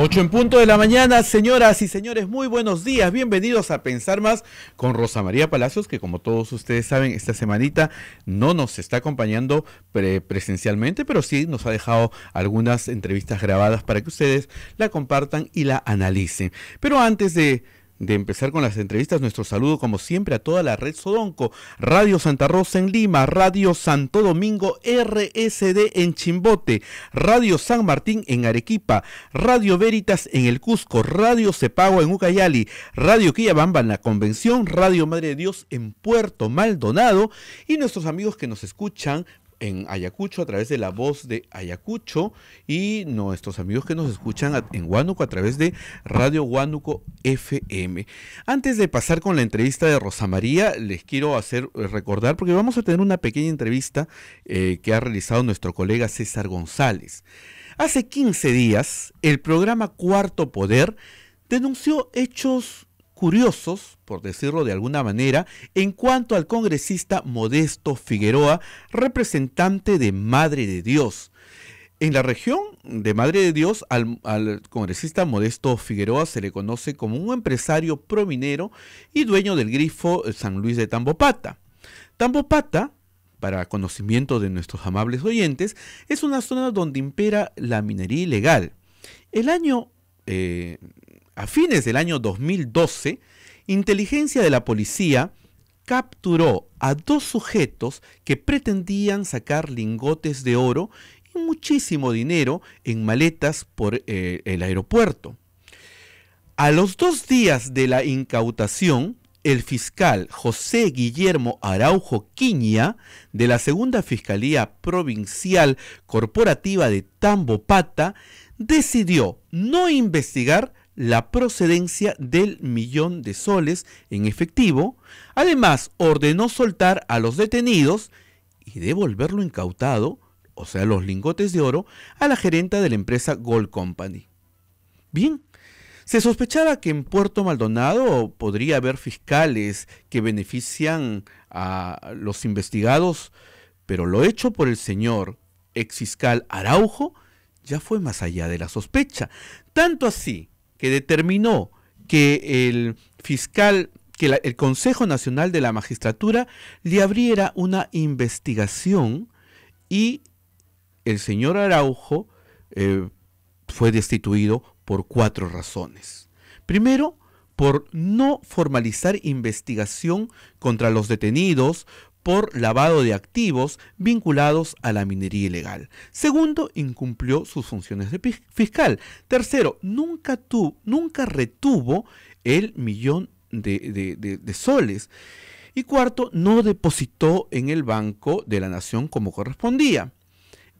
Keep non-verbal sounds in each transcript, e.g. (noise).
8 en punto de la mañana, señoras y señores, muy buenos días. Bienvenidos a Pensar Más con Rosa María Palacios, que como todos ustedes saben, esta semanita no nos está acompañando presencialmente, pero sí nos ha dejado algunas entrevistas grabadas para que ustedes la compartan y la analicen. Pero antes de de empezar con las entrevistas, nuestro saludo como siempre a toda la red Sodonco, Radio Santa Rosa en Lima, Radio Santo Domingo RSD en Chimbote, Radio San Martín en Arequipa, Radio Veritas en el Cusco, Radio Cepagua en Ucayali, Radio Quillabamba en la Convención, Radio Madre de Dios en Puerto Maldonado y nuestros amigos que nos escuchan en Ayacucho a través de la voz de Ayacucho y nuestros amigos que nos escuchan en Huánuco a través de Radio Huánuco FM. Antes de pasar con la entrevista de Rosa María, les quiero hacer eh, recordar, porque vamos a tener una pequeña entrevista eh, que ha realizado nuestro colega César González. Hace 15 días, el programa Cuarto Poder denunció hechos curiosos, por decirlo de alguna manera, en cuanto al congresista Modesto Figueroa, representante de Madre de Dios. En la región de Madre de Dios, al, congresista Modesto Figueroa se le conoce como un empresario prominero y dueño del grifo eh, San Luis de Tambopata. Tambopata, para conocimiento de nuestros amables oyentes, es una zona donde impera la minería ilegal. El año eh, a fines del año 2012, inteligencia de la policía capturó a dos sujetos que pretendían sacar lingotes de oro y muchísimo dinero en maletas por eh, el aeropuerto. A los dos días de la incautación, el fiscal José Guillermo Araujo Quiña, de la Segunda Fiscalía Provincial Corporativa de Tambopata, decidió no investigar la procedencia del millón de soles en efectivo. Además, ordenó soltar a los detenidos y devolverlo incautado, o sea, los lingotes de oro, a la gerenta de la empresa Gold Company. Bien, se sospechaba que en Puerto Maldonado podría haber fiscales que benefician a los investigados, pero lo hecho por el señor ex fiscal Araujo ya fue más allá de la sospecha. Tanto así que determinó que el fiscal, que el Consejo Nacional de la Magistratura le abriera una investigación y el señor Araujo eh, fue destituido por cuatro razones. Primero, por no formalizar investigación contra los detenidos por lavado de activos vinculados a la minería ilegal. Segundo, incumplió sus funciones de fiscal. Tercero, nunca, nunca retuvo el millón de, de soles. Y cuarto, no depositó en el Banco de la Nación como correspondía.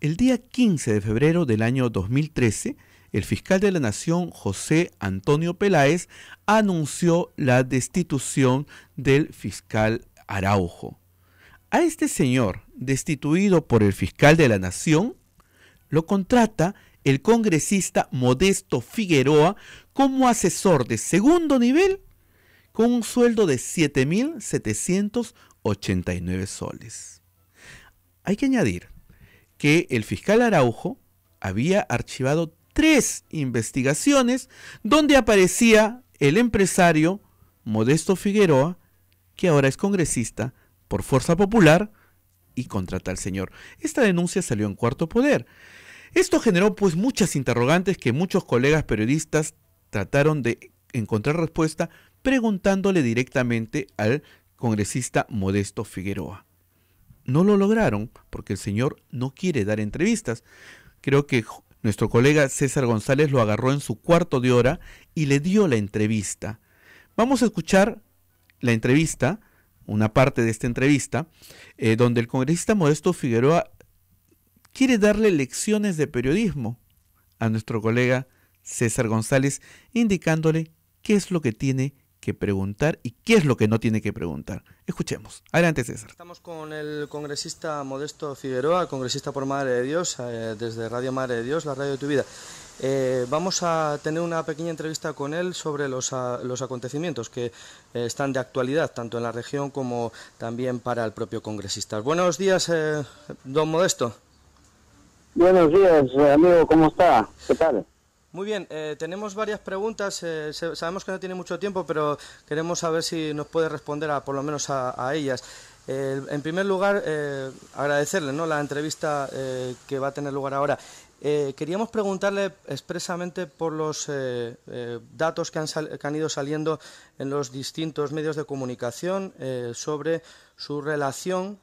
El día 15 de febrero del año 2013, el fiscal de la Nación, José Antonio Peláez, anunció la destitución del fiscal Araujo. A este señor, destituido por el fiscal de la nación, lo contrata el congresista Modesto Figueroa como asesor de segundo nivel con un sueldo de 7.789 soles. Hay que añadir que el fiscal Araujo había archivado tres investigaciones donde aparecía el empresario Modesto Figueroa, que ahora es congresista por fuerza popular y contra tal señor. Esta denuncia salió en cuarto poder. Esto generó pues muchas interrogantes que muchos colegas periodistas trataron de encontrar respuesta preguntándole directamente al congresista Modesto Figueroa. No lo lograron porque el señor no quiere dar entrevistas. Creo que nuestro colega César González lo agarró en su cuarto de hora y le dio la entrevista. Vamos a escuchar la entrevista una parte de esta entrevista, eh, donde el congresista Modesto Figueroa quiere darle lecciones de periodismo a nuestro colega César González, indicándole qué es lo que tiene que preguntar y qué es lo que no tiene que preguntar. Escuchemos. Adelante, César. Estamos con el congresista Modesto Figueroa, congresista por Madre de Dios, eh, desde Radio Madre de Dios, la radio de tu vida. Eh, vamos a tener una pequeña entrevista con él sobre los, los acontecimientos que eh, están de actualidad, tanto en la región como también para el propio congresista. Buenos días, eh, don Modesto. Buenos días, amigo, ¿cómo está? ¿Qué tal? Muy bien, tenemos varias preguntas. sabemos que no tiene mucho tiempo, pero queremos saber si nos puede responder a, por lo menos a, ellas. en primer lugar, agradecerle ¿no? la entrevista que va a tener lugar ahora. Eh, queríamos preguntarle expresamente por los eh, eh, datos que han, ido saliendo en los distintos medios de comunicación sobre su relación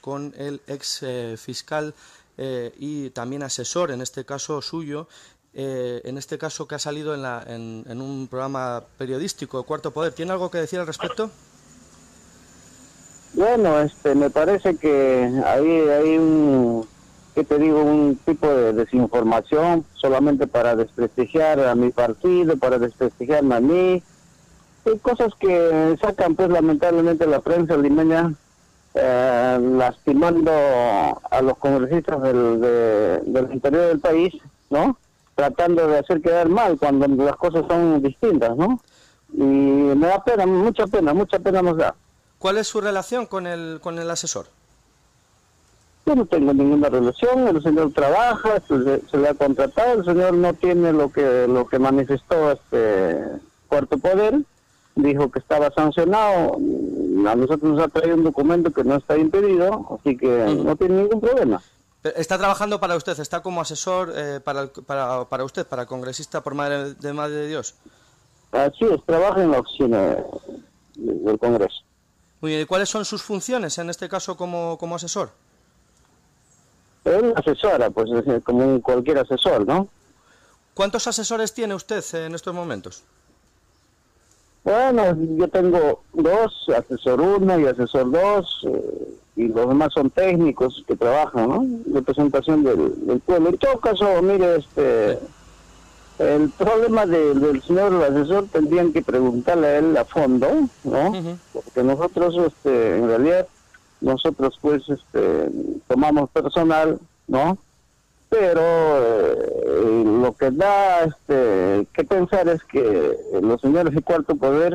con el ex fiscal y también asesor, en este caso suyo, en este caso que ha salido en, un programa periodístico, Cuarto Poder. ¿Tiene algo que decir al respecto? Bueno, este, me parece que ahí hay un te digo? Un tipo de desinformación solamente para desprestigiar a mi partido, para desprestigiarme a mí. Hay cosas que sacan, pues, lamentablemente la prensa limeña eh, lastimando a los congresistas del, del interior del país, ¿no? Tratando de hacer quedar mal cuando las cosas son distintas, ¿no? Y me da pena, mucha pena, mucha pena nos da. ¿Cuál es su relación con el, con el asesor? no tengo ninguna relación, el señor trabaja, se, le ha contratado, el señor no tiene lo que lo que manifestó este cuarto poder, dijo que estaba sancionado, a nosotros nos ha traído un documento que no está impedido, así que no tiene ningún problema. Está trabajando para usted, está como asesor eh, para, para, para, usted, para congresista por Madre de Madre de Dios. sí, trabaja en la oficina del Congreso. Muy bien, cuáles son sus funciones en este caso como, como asesor? Él asesora, pues como cualquier asesor, ¿no? ¿Cuántos asesores tiene usted en estos momentos? Bueno, yo tengo dos, asesor uno y asesor dos, eh, y los demás son técnicos que trabajan, ¿no? Representación del, del pueblo. En todo caso, mire, este, el problema del señor asesor tendrían que preguntarle a él a fondo, ¿no? Porque nosotros, este, en realidad, nosotros pues este, tomamos personal, ¿no? Pero eh, lo que da este, que pensar es que los señores de cuarto poder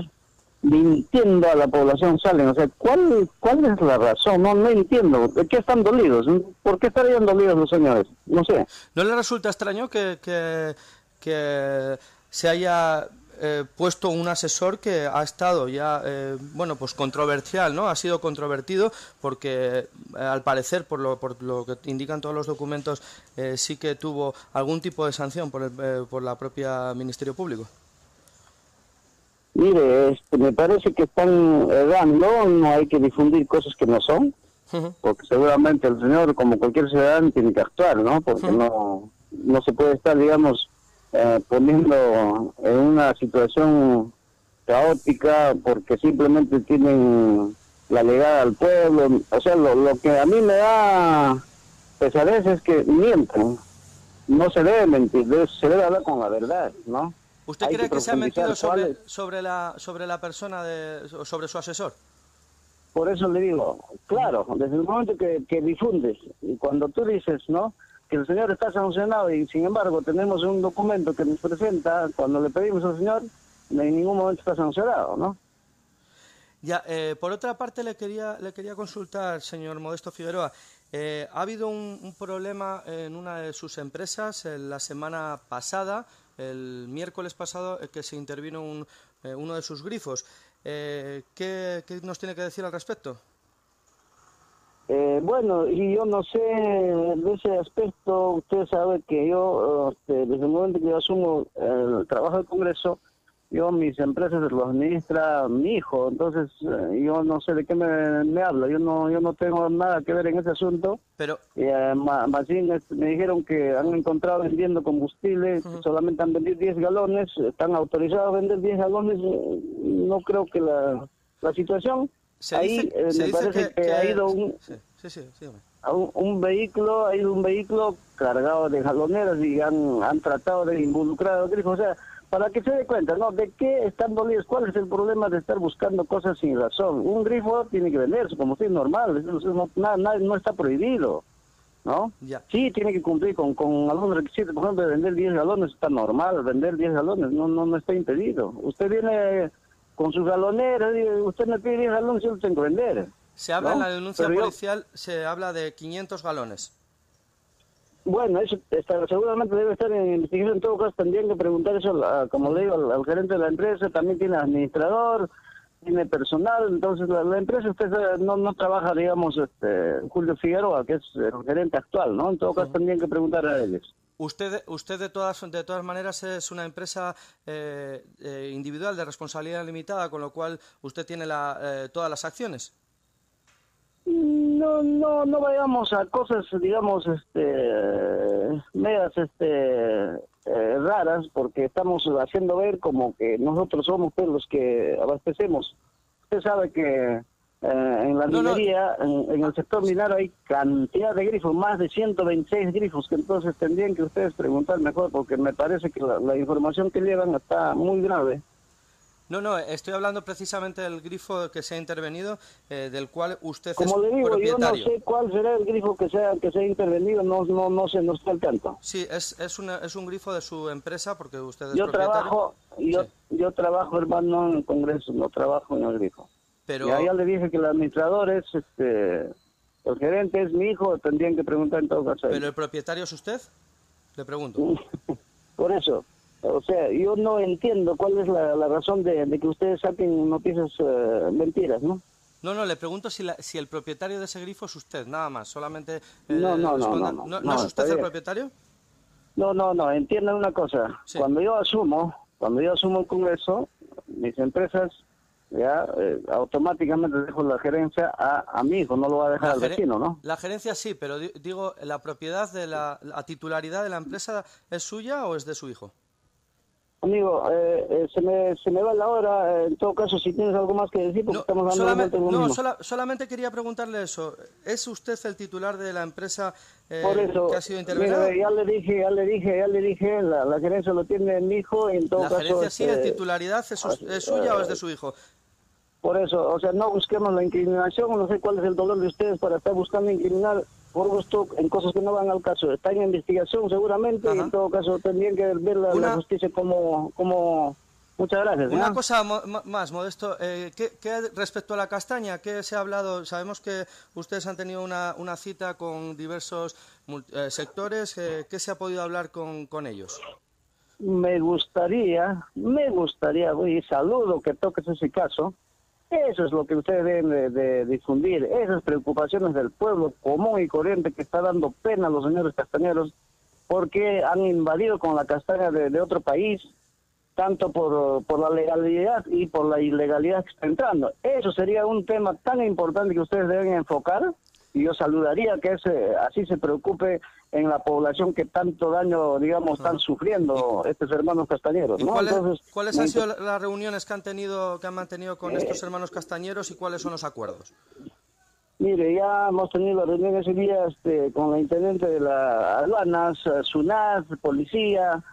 mintiendo a la población salen. O sea, ¿cuál, cuál es la razón? No, no entiendo. ¿De qué están dolidos? ¿Por qué estarían dolidos los señores? No sé. ¿No le resulta extraño que, que, que se haya eh, puesto un asesor que ha estado ya, eh, bueno, pues controversial, ¿no? Ha sido controvertido porque, eh, al parecer, por lo, por lo que indican todos los documentos, sí que tuvo algún tipo de sanción por, por la propia Ministerio Público. Mire, este, me parece que están dando, no hay que difundir cosas que no son, porque seguramente el señor, como cualquier ciudadano, tiene que actuar, ¿no? Porque no, no se puede estar, digamos, eh, poniendo en una situación caótica porque simplemente tienen la legada al pueblo. O sea, lo, que a mí me da pesadez es que mienten. No se debe mentir, se debe hablar con la verdad, ¿no? ¿Usted cree que, se ha mentido sobre, la, sobre la persona, de, sobre su asesor? Por eso le digo, claro, desde el momento que, que difundes, y cuando tú dices, ¿no? el señor está sancionado y sin embargo tenemos un documento que nos presenta cuando le pedimos al señor, en ningún momento está sancionado, ¿no? Ya, eh, por otra parte le quería, le quería consultar, señor Modesto Figueroa, eh, ha habido un, problema en una de sus empresas eh, la semana pasada, el miércoles pasado, que se intervino un, uno de sus grifos. ¿qué, ¿Qué nos tiene que decir al respecto? Eh, bueno, y yo no sé de ese aspecto, usted sabe que yo, este, desde el momento que yo asumo eh, el trabajo del Congreso, yo mis empresas los administra mi hijo, entonces eh, yo no sé de qué me, me, habla, yo no yo no tengo nada que ver en ese asunto. Pero más, bien me dijeron que han encontrado vendiendo combustible, solamente han vendido 10 galones, están autorizados a vender 10 galones, no creo que la, la situación ahí eh, me parece que, ha ido un, un, vehículo, ha ido un vehículo cargado de jaloneras y han, han tratado de involucrar al grifo. O sea, para que se dé cuenta, ¿no? ¿De qué están dolidos? ¿Cuál es el problema de estar buscando cosas sin razón? Un grifo tiene que venderse como si es normal, no, no está prohibido, ¿no? Sí, tiene que cumplir con, con algunos requisitos, por ejemplo, vender 10 galones está normal, vender 10 galones no, no, no está impedido. Usted viene con sus galoneras, usted me pide 10 galones, yo lo tengo que vender. Se habla en la denuncia policial, se habla de 500 galones. Bueno, eso este, seguramente debe estar en En todo caso, tendrían que preguntar eso, como le digo, al, al, gerente de la empresa, también tiene administrador, tiene personal, entonces la, empresa usted no, trabaja, digamos, este, Julio Figueroa, que es el gerente actual, ¿no? En todo caso, también que preguntar a ellos. Usted, usted de todas de todas maneras es una empresa eh, eh, individual de responsabilidad limitada, con lo cual usted tiene la, eh, todas las acciones. No, no, no vayamos a cosas, digamos, este, medias, este, eh, raras porque estamos haciendo ver como que nosotros somos pues, los que abastecemos. Usted sabe que eh, en la minería, En, el sector minero hay cantidad de grifos, más de 126 grifos, que entonces tendrían que ustedes preguntar mejor porque me parece que la, la información que llevan está muy grave. No, no, estoy hablando precisamente del grifo que se ha intervenido, eh, del cual usted Como le digo, Yo no sé cuál será el grifo que se ha, que se ha intervenido, no, no, no sé, no está al tanto. Sí, es, es, una, es un grifo de su empresa porque usted es yo propietario. Trabajo, yo, yo trabajo, hermano, en el Congreso, no trabajo en el grifo. Pero... Ya, ya le dije que el administrador es, este, el gerente es mi hijo, tendrían que preguntar en todo caso. ¿Pero el propietario es usted? Le pregunto. (laughs) Por eso. O sea, yo no entiendo cuál es la, razón de, que ustedes saquen noticias eh, mentiras, ¿no? No, no, le pregunto si, la, si el propietario de ese grifo es usted, nada más, solamente... Eh, no, no, no, no, es usted el propietario? No, no, no, entiendan una cosa. Cuando yo asumo, cuando yo asumo el Congreso, mis empresas ya eh, automáticamente dejo la gerencia a, a mi hijo, no lo va a dejar al vecino, ¿no? La gerencia sí, pero digo, ¿la propiedad de la, la titularidad de la empresa es suya o es de su hijo? Amigo, eh, eh, se, me, se me va la hora. Eh, en todo caso, si tienes algo más que decir, porque estamos solamente, No, solamente quería preguntarle eso. ¿Es usted el titular de la empresa que ha sido intervenida? ya le dije, ya le dije, ya le dije. La, gerencia lo tiene mi hijo. en todo la gerencia sí, la este, titularidad es, es suya o es de su hijo. Por eso, o sea, no busquemos la incriminación. No sé cuál es el dolor de ustedes para estar buscando incriminar por gusto en cosas que no van al caso. Está en investigación seguramente y en todo caso tendrían que ver la, justicia como... como... Muchas gracias. Una cosa más, Modesto. Eh, ¿qué, respecto a la castaña? ¿Qué se ha hablado? Sabemos que ustedes han tenido una, una cita con diversos eh, sectores. Eh, ¿Qué se ha podido hablar con, con ellos? Me gustaría, me gustaría, y saludo que toques ese caso, eso es lo que ustedes deben de, difundir, esas preocupaciones del pueblo común y corriente que está dando pena a los señores castañeros porque han invadido con la castaña de, de otro país, tanto por, por, la legalidad y por la ilegalidad que está entrando. Eso sería un tema tan importante que ustedes deben enfocar y yo saludaría que ese, así se preocupe en la población que tanto daño, digamos, están sufriendo estos hermanos castañeros. ¿Cuáles han sido las reuniones que han tenido, que han mantenido con eh. estos hermanos castañeros y cuáles son los acuerdos? Mire, ya hemos tenido reuniones y este, con la intendente de las aduanas, eh, SUNAT, policía,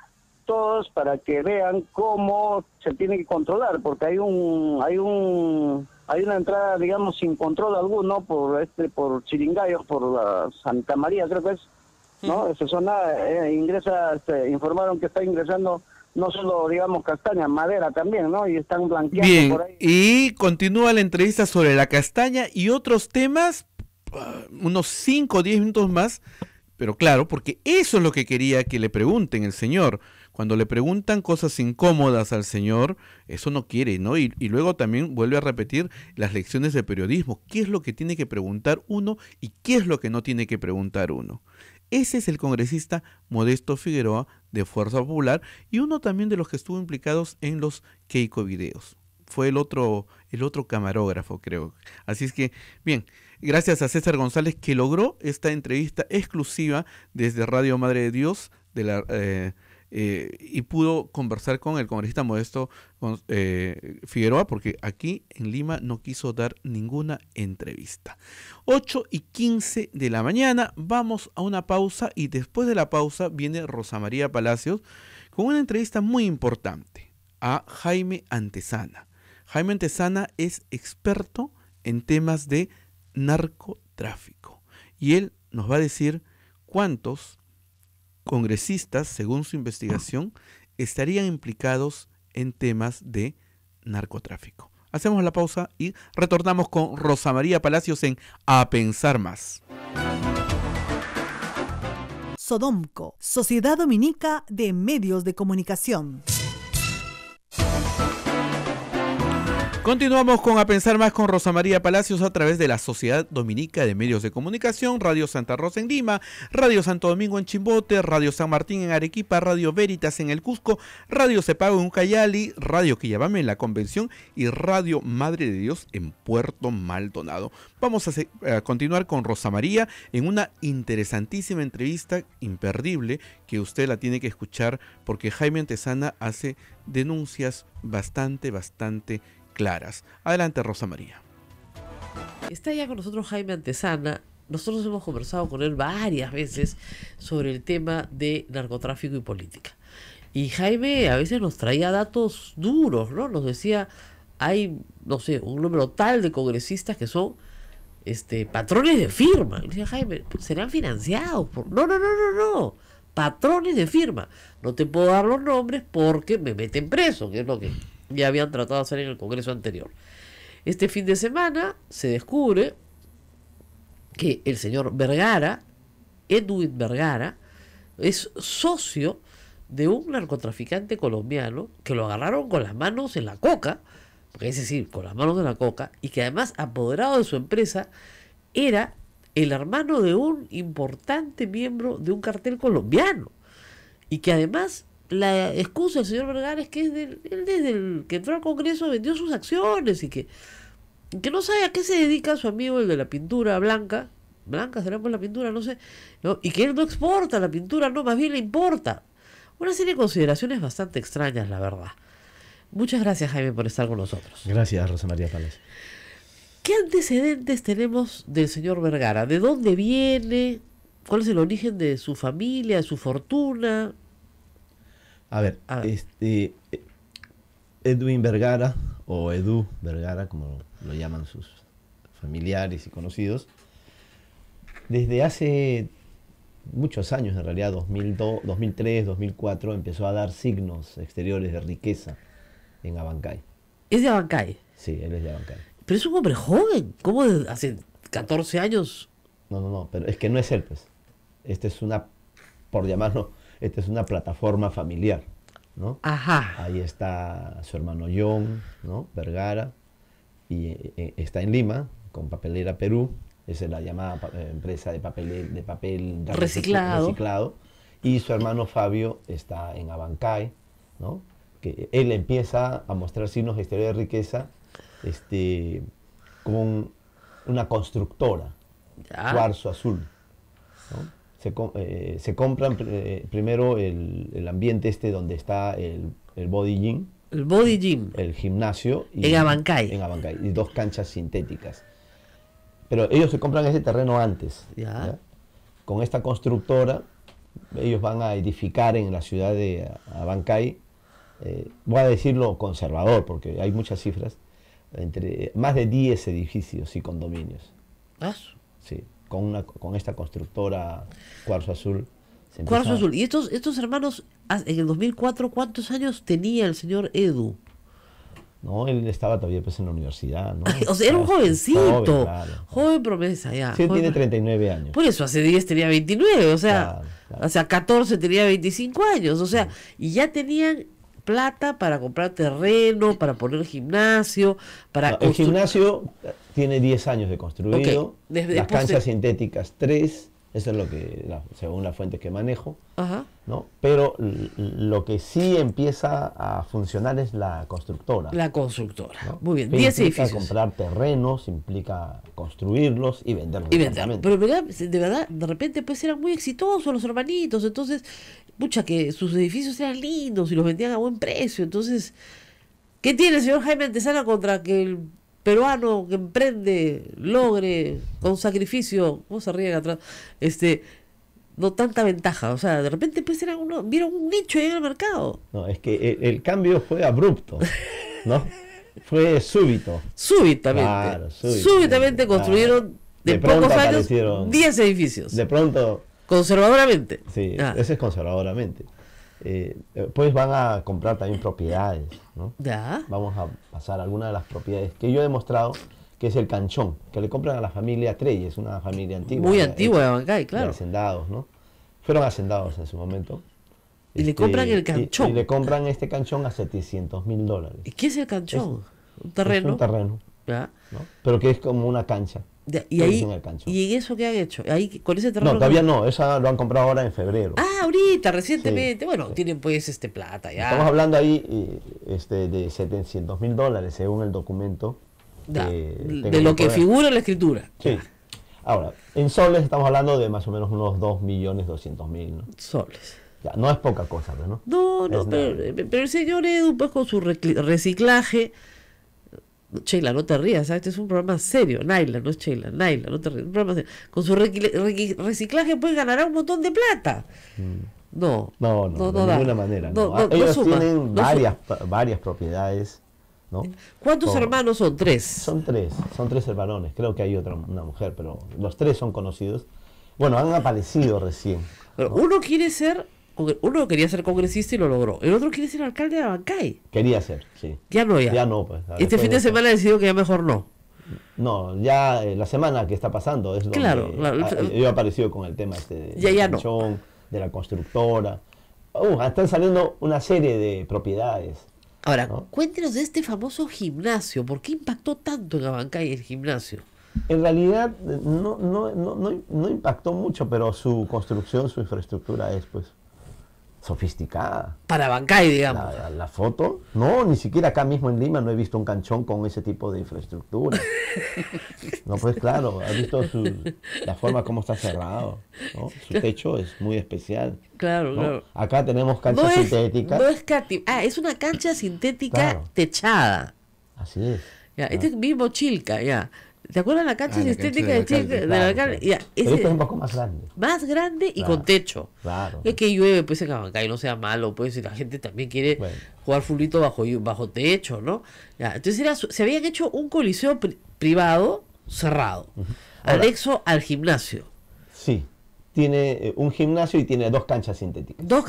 todos para que vean cómo se tiene que controlar, porque hay un, hay un, hay una entrada, digamos, sin control alguno por este, por Chiringayos por la Santa María, creo que es, ¿no? Esa zona eh, ingresa, este, informaron que está ingresando no solo, digamos, castaña, madera también, ¿no? Y están blanqueando por ahí. Y continúa la entrevista sobre la castaña y otros temas, ah, unos 5 o 10 minutos más, pero claro, porque eso es lo que quería que le pregunten el señor. Cuando le preguntan cosas incómodas al Señor, eso no quiere, ¿no? Y, luego también vuelve a repetir las lecciones de periodismo. ¿Qué es lo que tiene que preguntar uno y qué es lo que no tiene que preguntar uno? Ese es el congresista Modesto Figueroa de Fuerza Popular y uno también de los que estuvo implicados en los Keiko videos. Fue el otro, el otro camarógrafo, creo. Así es que, bien, gracias a César González que logró esta entrevista exclusiva desde Radio Madre de Dios de la... Eh, eh, y pudo conversar con el congresista Modesto eh, Figueroa, porque aquí en Lima no quiso dar ninguna entrevista. 8 y 15 de la mañana, vamos a una pausa y después de la pausa viene Rosa María Palacios con una entrevista muy importante a Jaime Antesana. Jaime Antesana es experto en temas de narcotráfico y él nos va a decir cuántos congresistas, según su investigación, estarían implicados en temas de narcotráfico. Hacemos la pausa y retornamos con Rosa María Palacios en A Pensar Más. Sodomco, Sociedad Dominica de Medios de Comunicación. Continuamos con A Pensar Más con Rosa María Palacios a través de la Sociedad Dominica de Medios de Comunicación, Radio Santa Rosa en Lima, Radio Santo Domingo en Chimbote, Radio San Martín en Arequipa, Radio Veritas en el Cusco, Radio Cepago en Ucayali, Radio Quillabame en la Convención y Radio Madre de Dios en Puerto Maldonado. Vamos a, continuar con Rosa María en una interesantísima entrevista imperdible que usted la tiene que escuchar porque Jaime Antesana hace denuncias bastante, bastante claras. Adelante, Rosa María. Está ya con nosotros Jaime Antesana. Nosotros hemos conversado con él varias veces sobre el tema de narcotráfico y política. Y Jaime a veces nos traía datos duros, ¿no? Nos decía, hay, no sé, un número tal de congresistas que son este, patrones de firma. Y decía Jaime, serán financiados por... No, no, no, no, no. Patrones de firma. No te puedo dar los nombres porque me meten preso, que es lo que ya habían tratado de hacer en el Congreso anterior. Este fin de semana se descubre que el señor Vergara, Edwin Vergara, es socio de un narcotraficante colombiano que lo agarraron con las manos en la coca, es decir, con las manos en la coca, y que además apoderado de su empresa era el hermano de un importante miembro de un cartel colombiano, y que además la excusa del señor Vergara es que es él desde el que entró al Congreso vendió sus acciones y que, que no sabe a qué se dedica su amigo el de la pintura blanca, blanca será por la pintura, no sé, ¿no? y que él no exporta la pintura, no, más bien le importa. Una serie de consideraciones bastante extrañas, la verdad. Muchas gracias, Jaime, por estar con nosotros. Gracias, Rosa María Pález. ¿Qué antecedentes tenemos del señor Vergara? ¿De dónde viene? ¿Cuál es el origen de su familia, de su fortuna? A ver, ah. este Edwin Vergara, o Edu Vergara, como lo llaman sus familiares y conocidos, desde hace muchos años, en realidad 2002, 2003, 2004, empezó a dar signos exteriores de riqueza en Abancay. ¿Es de Abancay? Sí, él es de Abancay. Pero es un hombre joven, ¿cómo hace 14 años? No, no, no, pero es que no es él, pues. Este es una, por llamarlo, esta es una plataforma familiar, ¿no? Ahí está su hermano John, ¿no? Vergara, y eh, eh, está en Lima, con Papelera Perú, es la llamada eh, empresa de papel, de papel reciclado. Y su hermano Fabio está en Abancay, Que él empieza a mostrar signos de historia de riqueza este, con una constructora, cuarzo azul. Eh, se, compran eh, primero el, ambiente este donde está el, body gym. El body gym. El gimnasio. en Abancay. Y dos canchas sintéticas. Pero ellos se compran ese terreno antes. Ya. Con esta constructora, ellos van a edificar en la ciudad de Abancay, eh, voy a decirlo conservador, porque hay muchas cifras, entre más de 10 edificios y condominios. ¿Ah? Sí con, esta constructora Cuarzo Azul. Cuarzo Azul. Y estos, estos hermanos, ah, en el 2004, ¿cuántos años tenía el señor Edu? No, él estaba todavía pues en la universidad, (laughs) o sea, era un jovencito. Joven, promesa, ya. Sí, tiene 39 años. Por eso, hace 10 tenía 29, o sea, o 14 tenía 25 años, o sea, y ya tenían plata para comprar terreno, para poner gimnasio, para... el gimnasio tiene 10 años de construido. las canchas sintéticas 3, eso es lo que, según las fuentes que manejo. ¿no? Pero lo que sí empieza a funcionar es la constructora. La constructora. Muy bien, 10 edificios. Implica comprar terrenos, implica construirlos y venderlos. Y venderlos. Pero de verdad, de repente pues eran muy exitosos los hermanitos, entonces, mucha que sus edificios eran lindos y los vendían a buen precio, entonces... ¿Qué tiene el señor Jaime Antesana contra que el peruano que emprende, logre con sacrificio, ¿cómo se ríen atrás? Este, no tanta ventaja. O sea, de repente pues eran uno, vieron un nicho en el mercado. No, es que el, cambio fue abrupto, ¿no? (laughs) fue súbito. Súbitamente. Claro, súbitamente, construyeron de, pocos años 10 edificios. De pronto. Conservadoramente. Sí, ah. ese es conservadoramente. Eh, eh, pues van a comprar también propiedades, ¿no? ¿Ya? Vamos a pasar alguna de las propiedades que yo he demostrado que es el canchón, que le compran a la familia Trey, es una familia antigua. Muy antigua de Abancay, claro. hacendados, ¿no? Fueron hacendados en su momento. Y le este, compran el canchón. Y, le compran este canchón a 700 mil dólares. ¿Y qué es el canchón? ¿Un terreno? un terreno. ¿no? Pero que es como una cancha y ahí eso que han hecho con ese terreno no todavía no esa lo han comprado ahora en febrero ah ahorita recientemente bueno tienen pues este plata ya estamos hablando ahí eh, este de 700 mil dólares según el documento de lo que, figura en la escritura sí ahora en soles estamos hablando de más o menos unos 2 millones 200 mil ¿no? soles no es poca cosa, pues, ¿no? No, no, pero, pero, el señor Edu, pues con su reciclaje, Sheila, no te rías, ¿sabes? Este es un programa serio. Naila, no es Sheila, Naila, no te rías. Con su reciclaje pues ganará un montón de plata. Mm. No, no, no, de ninguna manera. Ellos tienen varias, varias propiedades. ¿no? ¿Cuántos hermanos son? Tres. Son tres, son tres hermanos. Creo que hay otra, una mujer, pero los tres son conocidos. Bueno, han aparecido recién. uno quiere ser uno quería ser congresista y lo logró. El otro quiere ser alcalde de Abancay. Quería ser, sí. Ya no, ya. Ya no, pues. este fin de semana decidió que ya mejor no. No, ya eh, la semana que está pasando es donde claro, yo he aparecido con el tema este de, de la constructora. Uh, están saliendo una serie de propiedades. Ahora, cuéntenos de este famoso gimnasio. ¿Por qué impactó tanto en Abancay el gimnasio? En realidad eh, no, no, no, no, impactó mucho, pero su construcción, su infraestructura es pues sofisticada. Para y digamos. La, foto, no, ni siquiera acá mismo en Lima no he visto un canchón con ese tipo de infraestructura. (laughs) no, pues claro, ha visto su, la forma como está cerrado, Su techo es muy especial. Claro, claro. Acá tenemos cancha es, No es ah, es una cancha sintética techada. Así es. Este es mismo Chilca, ya. ¿Te acuerdas la cancha ah, sintética de De la es un poco más grande. Más grande y con techo. Claro. Es que llueve, pues en Abancay no sea malo, pues que la gente también quiere jugar fulito bajo, bajo techo, ¿no? entonces se habían hecho un coliseo privado cerrado, anexo al gimnasio. Sí, tiene eh, un gimnasio y tiene dos canchas sintéticas. Dos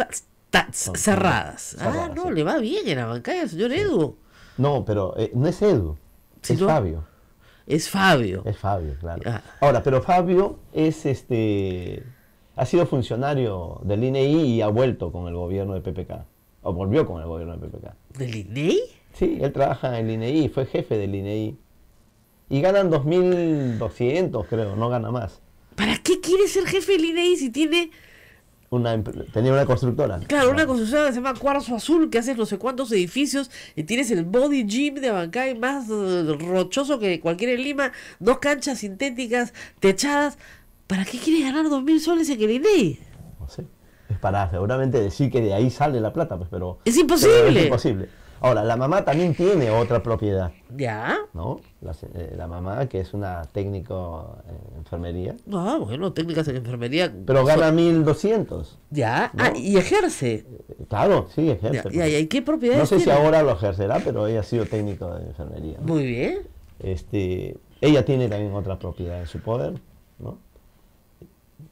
cerradas. Ah, no, le va bien en la al señor Edu. No, pero eh, no es Edu, es Fabio. Es Fabio. Es Fabio, claro. Ah. Ahora, pero Fabio es este ha sido funcionario del INEI e y ha vuelto con el gobierno de PPK. O volvió con el gobierno de PPK. ¿Del INEI? E sí, él trabaja en el INEI, e fue jefe del INEI. Y ganan 2.200, creo, no gana más. ¿Para qué quiere ser jefe del INEI si tiene tenía una constructora. Claro, una constructora que se llama Cuarzo Azul, que hace no sé cuántos edificios y tienes el body gym de Abancay más uh, rochoso que cualquier en Lima, dos canchas sintéticas, techadas. ¿Para qué quieres ganar dos mil soles en el e? No sé. Es para seguramente decir que de ahí sale la plata, pues, pero. Es imposible. Pero es imposible. Ahora, la mamá también tiene otra propiedad. ¿Ya? ¿No? Eh, la, mamá, que es una técnico en enfermería. Ah, bueno, técnicas en enfermería. Pero gana 1200. ¿Ya? Ah, y ejerce. Eh, claro, sí, ejerce. ¿Y qué propiedad No sé si ahora lo ejercerá, pero ella ha sido técnico de enfermería. Muy bien. Este, ella tiene también otra propiedad en su poder, ¿no?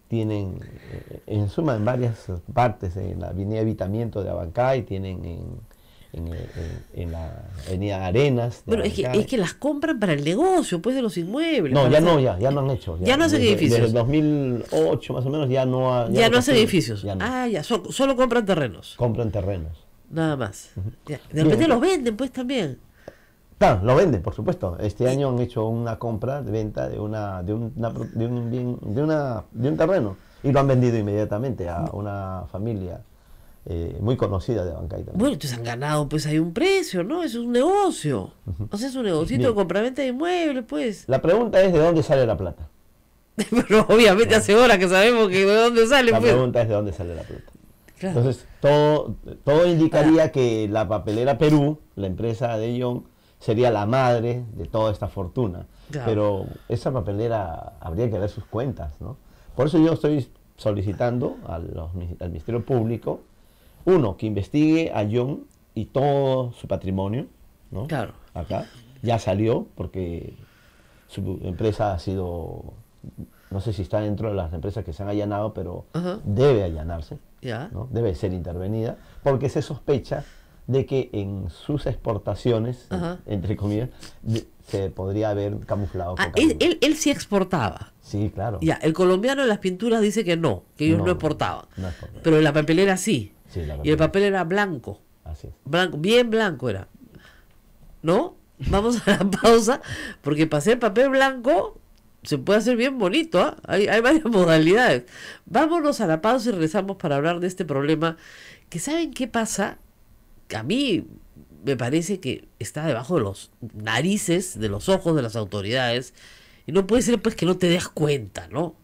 tienen eh, en suma en varias partes en la avenida Evitamiento de Abancay, tienen en en, la avenida Arenas. Bueno, es que, es que, las compran para el negocio, pues, de los inmuebles. No, ya no, ya, ya no han hecho. Ya, no hacen edificios. Desde el 2008 más o menos ya no Ya, no hacen edificios. Ya Ah, ya, solo, compran terrenos. Compran terrenos. Nada más. De repente los venden, pues, también. Claro, lo venden, por supuesto. Este año han hecho una compra de venta de una de, de una de un terreno y lo han vendido inmediatamente a una familia eh, muy conocida de Banca también. Bueno, entonces han ganado, pues hay un precio, ¿no? es un negocio. O sea, es un negocito de compraventa de inmuebles, pues. La pregunta es: ¿de dónde sale la plata? (laughs) Pero obviamente hace horas que sabemos que de dónde sale. La pues. pregunta es: ¿de dónde sale la plata? Entonces, todo, todo indicaría que la papelera Perú, la empresa de Young, sería la madre de toda esta fortuna. Pero esa papelera habría que ver sus cuentas, ¿no? Por eso yo estoy solicitando al Ministerio Público uno, que investigue a John y todo su patrimonio, ¿no? Claro. Acá. Ya salió porque su empresa ha sido, no sé si está dentro de las empresas que se han allanado, pero debe allanarse, ¿no? debe ser intervenida, porque se sospecha de que en sus exportaciones, entre comillas, se podría haber camuflado. Ah, él, sí exportaba. Sí, claro. Ya, el colombiano de las pinturas dice que no, que ellos no, exportaban. Pero en la papelera sí y el papel era blanco. Blanco, bien blanco era. ¿No? Vamos a la (laughs) pausa, porque para hacer papel blanco se puede hacer bien bonito, ¿ah? hay, varias (laughs) modalidades. Vámonos a la pausa y regresamos para hablar de este problema que saben qué pasa, a mí me parece que está debajo de los narices, de los ojos de las autoridades, y no puede ser pues que no te des cuenta, ¿no?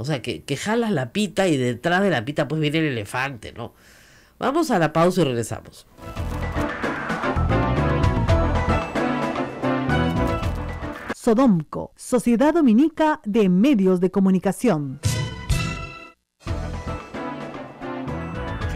O sea, que, que jalas la pita y detrás de la pita pues viene el elefante, ¿no? Vamos a la pausa y regresamos. Sodomco, Sociedad Dominica de Medios de Comunicación.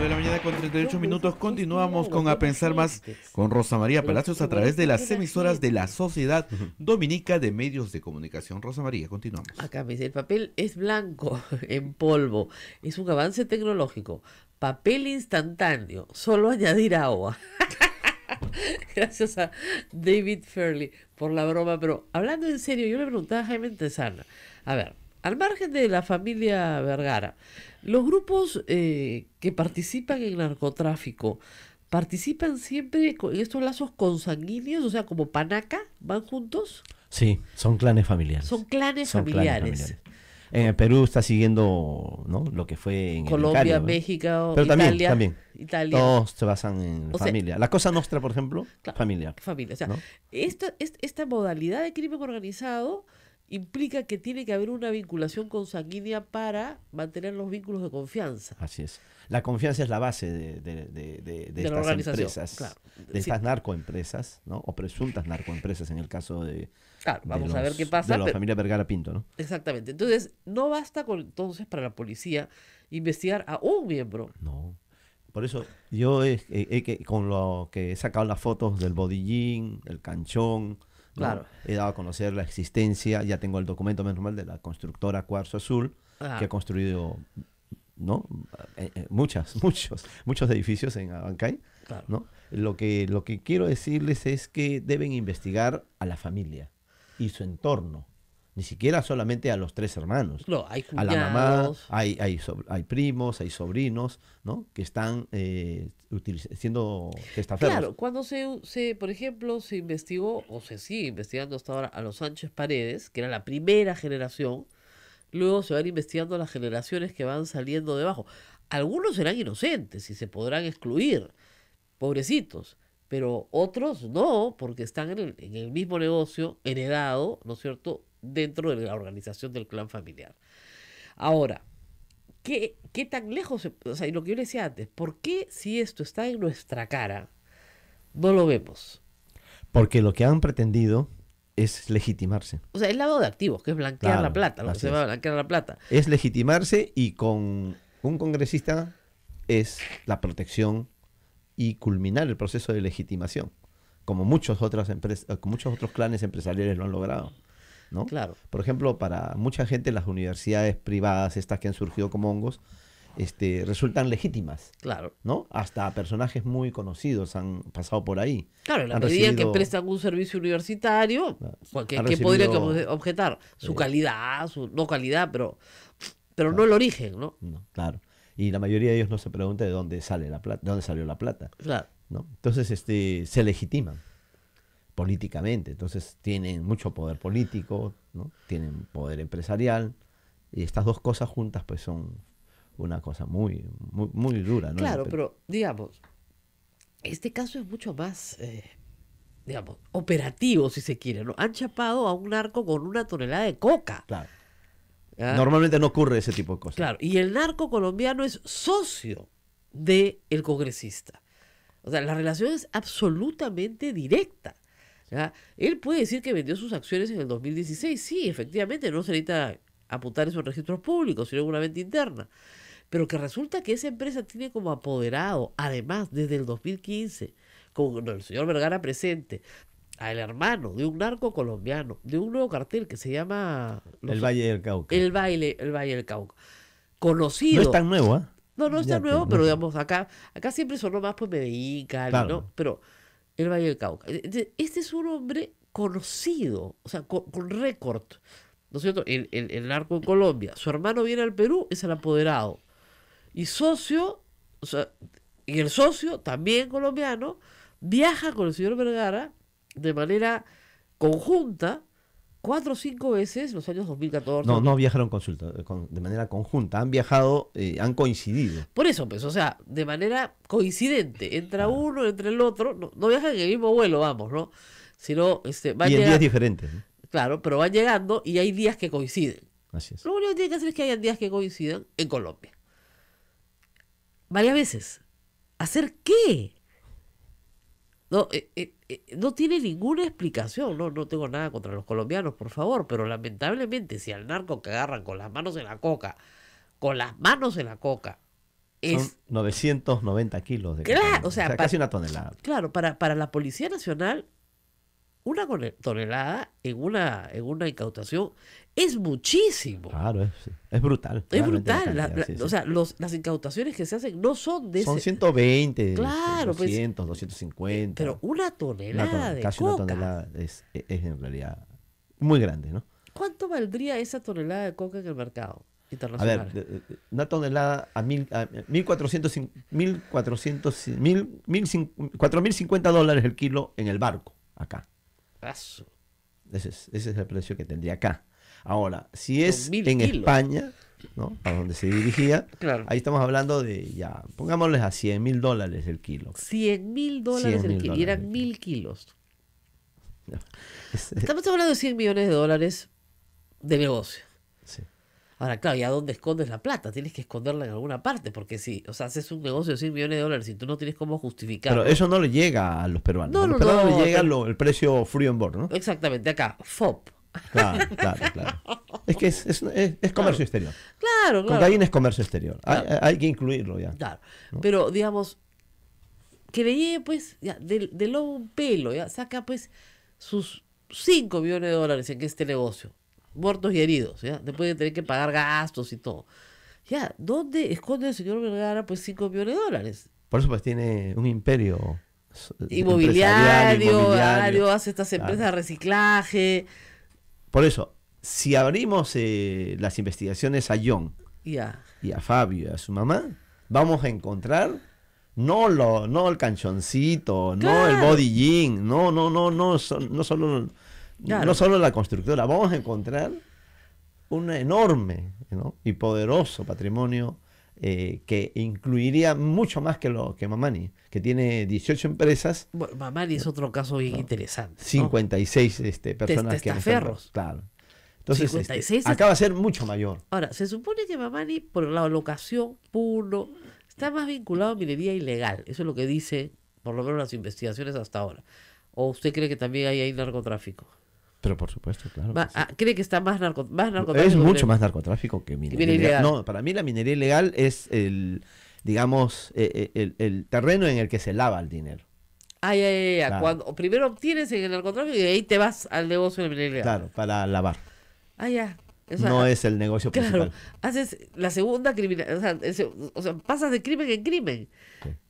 de la mañana con 38 minutos. Continuamos con A Pensar Más con Rosa María Palacios a través de las emisoras de la Sociedad Dominica de Medios de Comunicación. Rosa María, continuamos. Acá me dice, el papel es blanco, (laughs) en polvo. Es un avance tecnológico. Papel instantáneo, solo añadir agua. (laughs) Gracias a David Fairley por la broma, pero hablando en serio, yo le preguntaba a Jaime Tezana, a ver, al margen de la familia Vergara, los grupos eh, que participan en narcotráfico participan siempre en estos lazos consanguíneos, o sea, como panaca, van juntos. Sí, son clanes familiares. Son clanes, familiares. En el eh, Perú está siguiendo ¿no? lo que fue en Colombia, México, Pero Italia, también, también. Todos se basan en familia. la cosa nuestra, por ejemplo, familia. Familia. O sea, esta, esta modalidad de crimen organizado implica que tiene que haber una vinculación consanguínea para mantener los vínculos de confianza. Así es. La confianza es la base de, de, de, de, de estas empresas, de estas narcoempresas, ¿no? O presuntas narcoempresas en el caso de. la familia Vergara Pinto, ¿no? Exactamente. Entonces, no basta con entonces para la policía investigar a un miembro. No. Por eso yo he, con lo que he sacado las fotos del bodillín, el canchón, He dado a conocer la existencia, ya tengo el documento menos mal de la constructora Cuarzo Azul, que ha construido ¿no? Eh, eh, muchas, (laughs) muchos, muchos edificios en Abancay. Lo, que, lo que quiero decirles es que deben investigar a la familia y su entorno ni siquiera solamente a los tres hermanos. No, hay cuñados. A la mamá, hay, hay, primos, hay sobrinos, ¿no? Que están eh, siendo testaferros. Claro, cuando se, se, por ejemplo, se investigó, o se sigue investigando hasta ahora, a los Sánchez Paredes, que era la primera generación, luego se van investigando las generaciones que van saliendo debajo. Algunos serán inocentes y se podrán excluir, pobrecitos, pero otros no, porque están en el, en el mismo negocio, heredado, ¿no es cierto?, dentro de la organización del clan familiar. Ahora, ¿qué, tan lejos? O sea, y lo que yo le decía antes, ¿por qué si esto está en nuestra cara, no lo vemos? Porque lo que han pretendido es legitimarse. O sea, es lado de activos, que es blanquear la plata, lo blanquear la plata. Es legitimarse y con un congresista es la protección y culminar el proceso de legitimación, como muchos otras empresas, muchos otros clanes empresariales lo han logrado. ¿no? Claro. Por ejemplo, para mucha gente las universidades privadas, estas que han surgido como hongos, este, resultan legítimas. Claro. ¿No? Hasta personajes muy conocidos han pasado por ahí. Claro, la medida que prestan un servicio universitario, ¿qué ah, pues, que, podría objetar? Su eh. calidad, su no calidad, pero, pero no el origen, ¿no? Claro. Y la mayoría de ellos no se pregunta de dónde sale la plata, dónde salió la plata. Claro. ¿no? Entonces, este, se legitiman políticamente. Entonces tienen mucho poder político, ¿no? tienen poder empresarial, y estas dos cosas juntas pues son una cosa muy, muy, dura. Claro, pero digamos, este caso es mucho más, eh, digamos, operativo si se quiere. Han chapado a un narco con una tonelada de coca. Normalmente no ocurre ese tipo de cosas. Claro, y el narco colombiano es socio del el congresista. O sea, la relación es absolutamente directa. Él puede decir que vendió sus acciones en el 2016, sí, efectivamente, no se necesita apuntar eso en registros públicos, sino en una venta interna. Pero que resulta que esa empresa tiene como apoderado, además, desde el 2015, con el señor Vergara presente, al hermano de un narco colombiano, de un nuevo cartel que se llama... el Valle del Cauca. El, baile, el Valle del Cauca. Conocido. No es tan nuevo, ¿eh? No, no es tan nuevo, pero digamos, acá, acá siempre sonó más pues Medellín, ¿no? Pero el Valle del Cauca. E, este es un hombre conocido, o sea, con, récord, ¿no es cierto?, en, el arco en Colombia. Su hermano viene al Perú, es el apoderado. Y socio, sea, y el socio, también colombiano, viaja con el señor Vergara de manera conjunta cuatro o cinco veces los años 2014. No, no viajaron consulta, eh, de manera conjunta, han viajado, eh, han coincidido. Por eso, pues, o sea, de manera coincidente, entra ah. uno, entre el otro, no, viajan en el mismo vuelo, vamos, ¿no? Sino, este, van y en días diferentes. Claro, pero van llegando y hay días que coinciden. Así es. Lo único que tienen que hacer es que hayan días que coincidan en Colombia. Varias veces. ¿Hacer qué? No, eh, eh, no tiene ninguna explicación, no, no tengo nada contra los colombianos, por favor, pero lamentablemente si al narco que agarran con las manos en la coca, con las manos en la coca, es... Son 990 kilos de... Claro, casi una tonelada. Claro, para, para la Policía Nacional una tonelada en una, en una incautación es muchísimo. Claro, es, brutal. Es brutal. O sea, los, las incautaciones que se hacen no son de... Son 120, claro, 200, pues, 250. Pero una tonelada de coca. de Casi coca. una tonelada es, es, en realidad muy grande, ¿no? ¿Cuánto valdría esa tonelada de coca en el mercado? Internacional? A ver, una tonelada a, mil, a 1.450 mil, mil, dólares el kilo en el barco, acá. Ese es, el precio que tendría acá. Ahora, si es en España, ¿no? A donde se dirigía, ahí estamos hablando de ya, pongámosles a 100 mil dólares el kilo. 100 mil dólares el kilo. Y eran mil kilos. (laughs) Estamos hablando de 100 millones de dólares de negocio. Ahora, claro, ¿y a dónde escondes la plata? Tienes que esconderla en alguna parte, porque si, o sea, haces un negocio de 100 millones de dólares y tú no tienes cómo justificar. Pero eso no le llega a los peruanos. No, los peruanos le llega el precio free on board, ¿no? Exactamente, acá, FOP. Claro, claro, claro. Es que es, comercio exterior. Claro, claro. Cocaína es comercio exterior. Hay, que incluirlo ya. Claro. Pero, digamos, que le llegue, pues, ya, de, de lobo un pelo, saca, pues, sus 5 millones de dólares en este negocio muertos y heridos, ¿ya? Después de tener que pagar gastos y todo. Ya, ¿dónde esconde el señor Vergara pues 5 millones de dólares? Por eso pues tiene un imperio. Eh, inmobiliario, hace estas empresas de reciclaje. Por eso, si abrimos eh, las investigaciones a John y a Fabio a su mamá, vamos a encontrar no lo, no el canchoncito, no el body jean, no, no, no, no, no solo no solo la constructora, vamos a encontrar un enorme y poderoso patrimonio eh, que incluiría mucho más que lo que Mamani, que tiene 18 empresas. Bueno, Mamani es otro caso bien interesante. 56 este, personas que Entonces, este, acaba de ser mucho mayor. Ahora, se supone que Mamani, por la locación, puro, está más vinculado a minería ilegal. Eso es lo que dice, por lo menos, las investigaciones hasta ahora. ¿O usted cree que también hay ahí narcotráfico? Pero por supuesto, claro. Ah, cree que está más, narcotráfico. Es mucho más narcotráfico que minería, No, para mí la minería ilegal es el, digamos, eh, eh, el, el, terreno en el que se lava el dinero. Ah, ya, Cuando, primero obtienes en el narcotráfico y ahí te vas al negocio de minería ilegal. Claro, para lavar. Ah, ya. no ah, es el negocio claro, Haces la segunda criminal. O sea, o sea, pasas de crimen en crimen.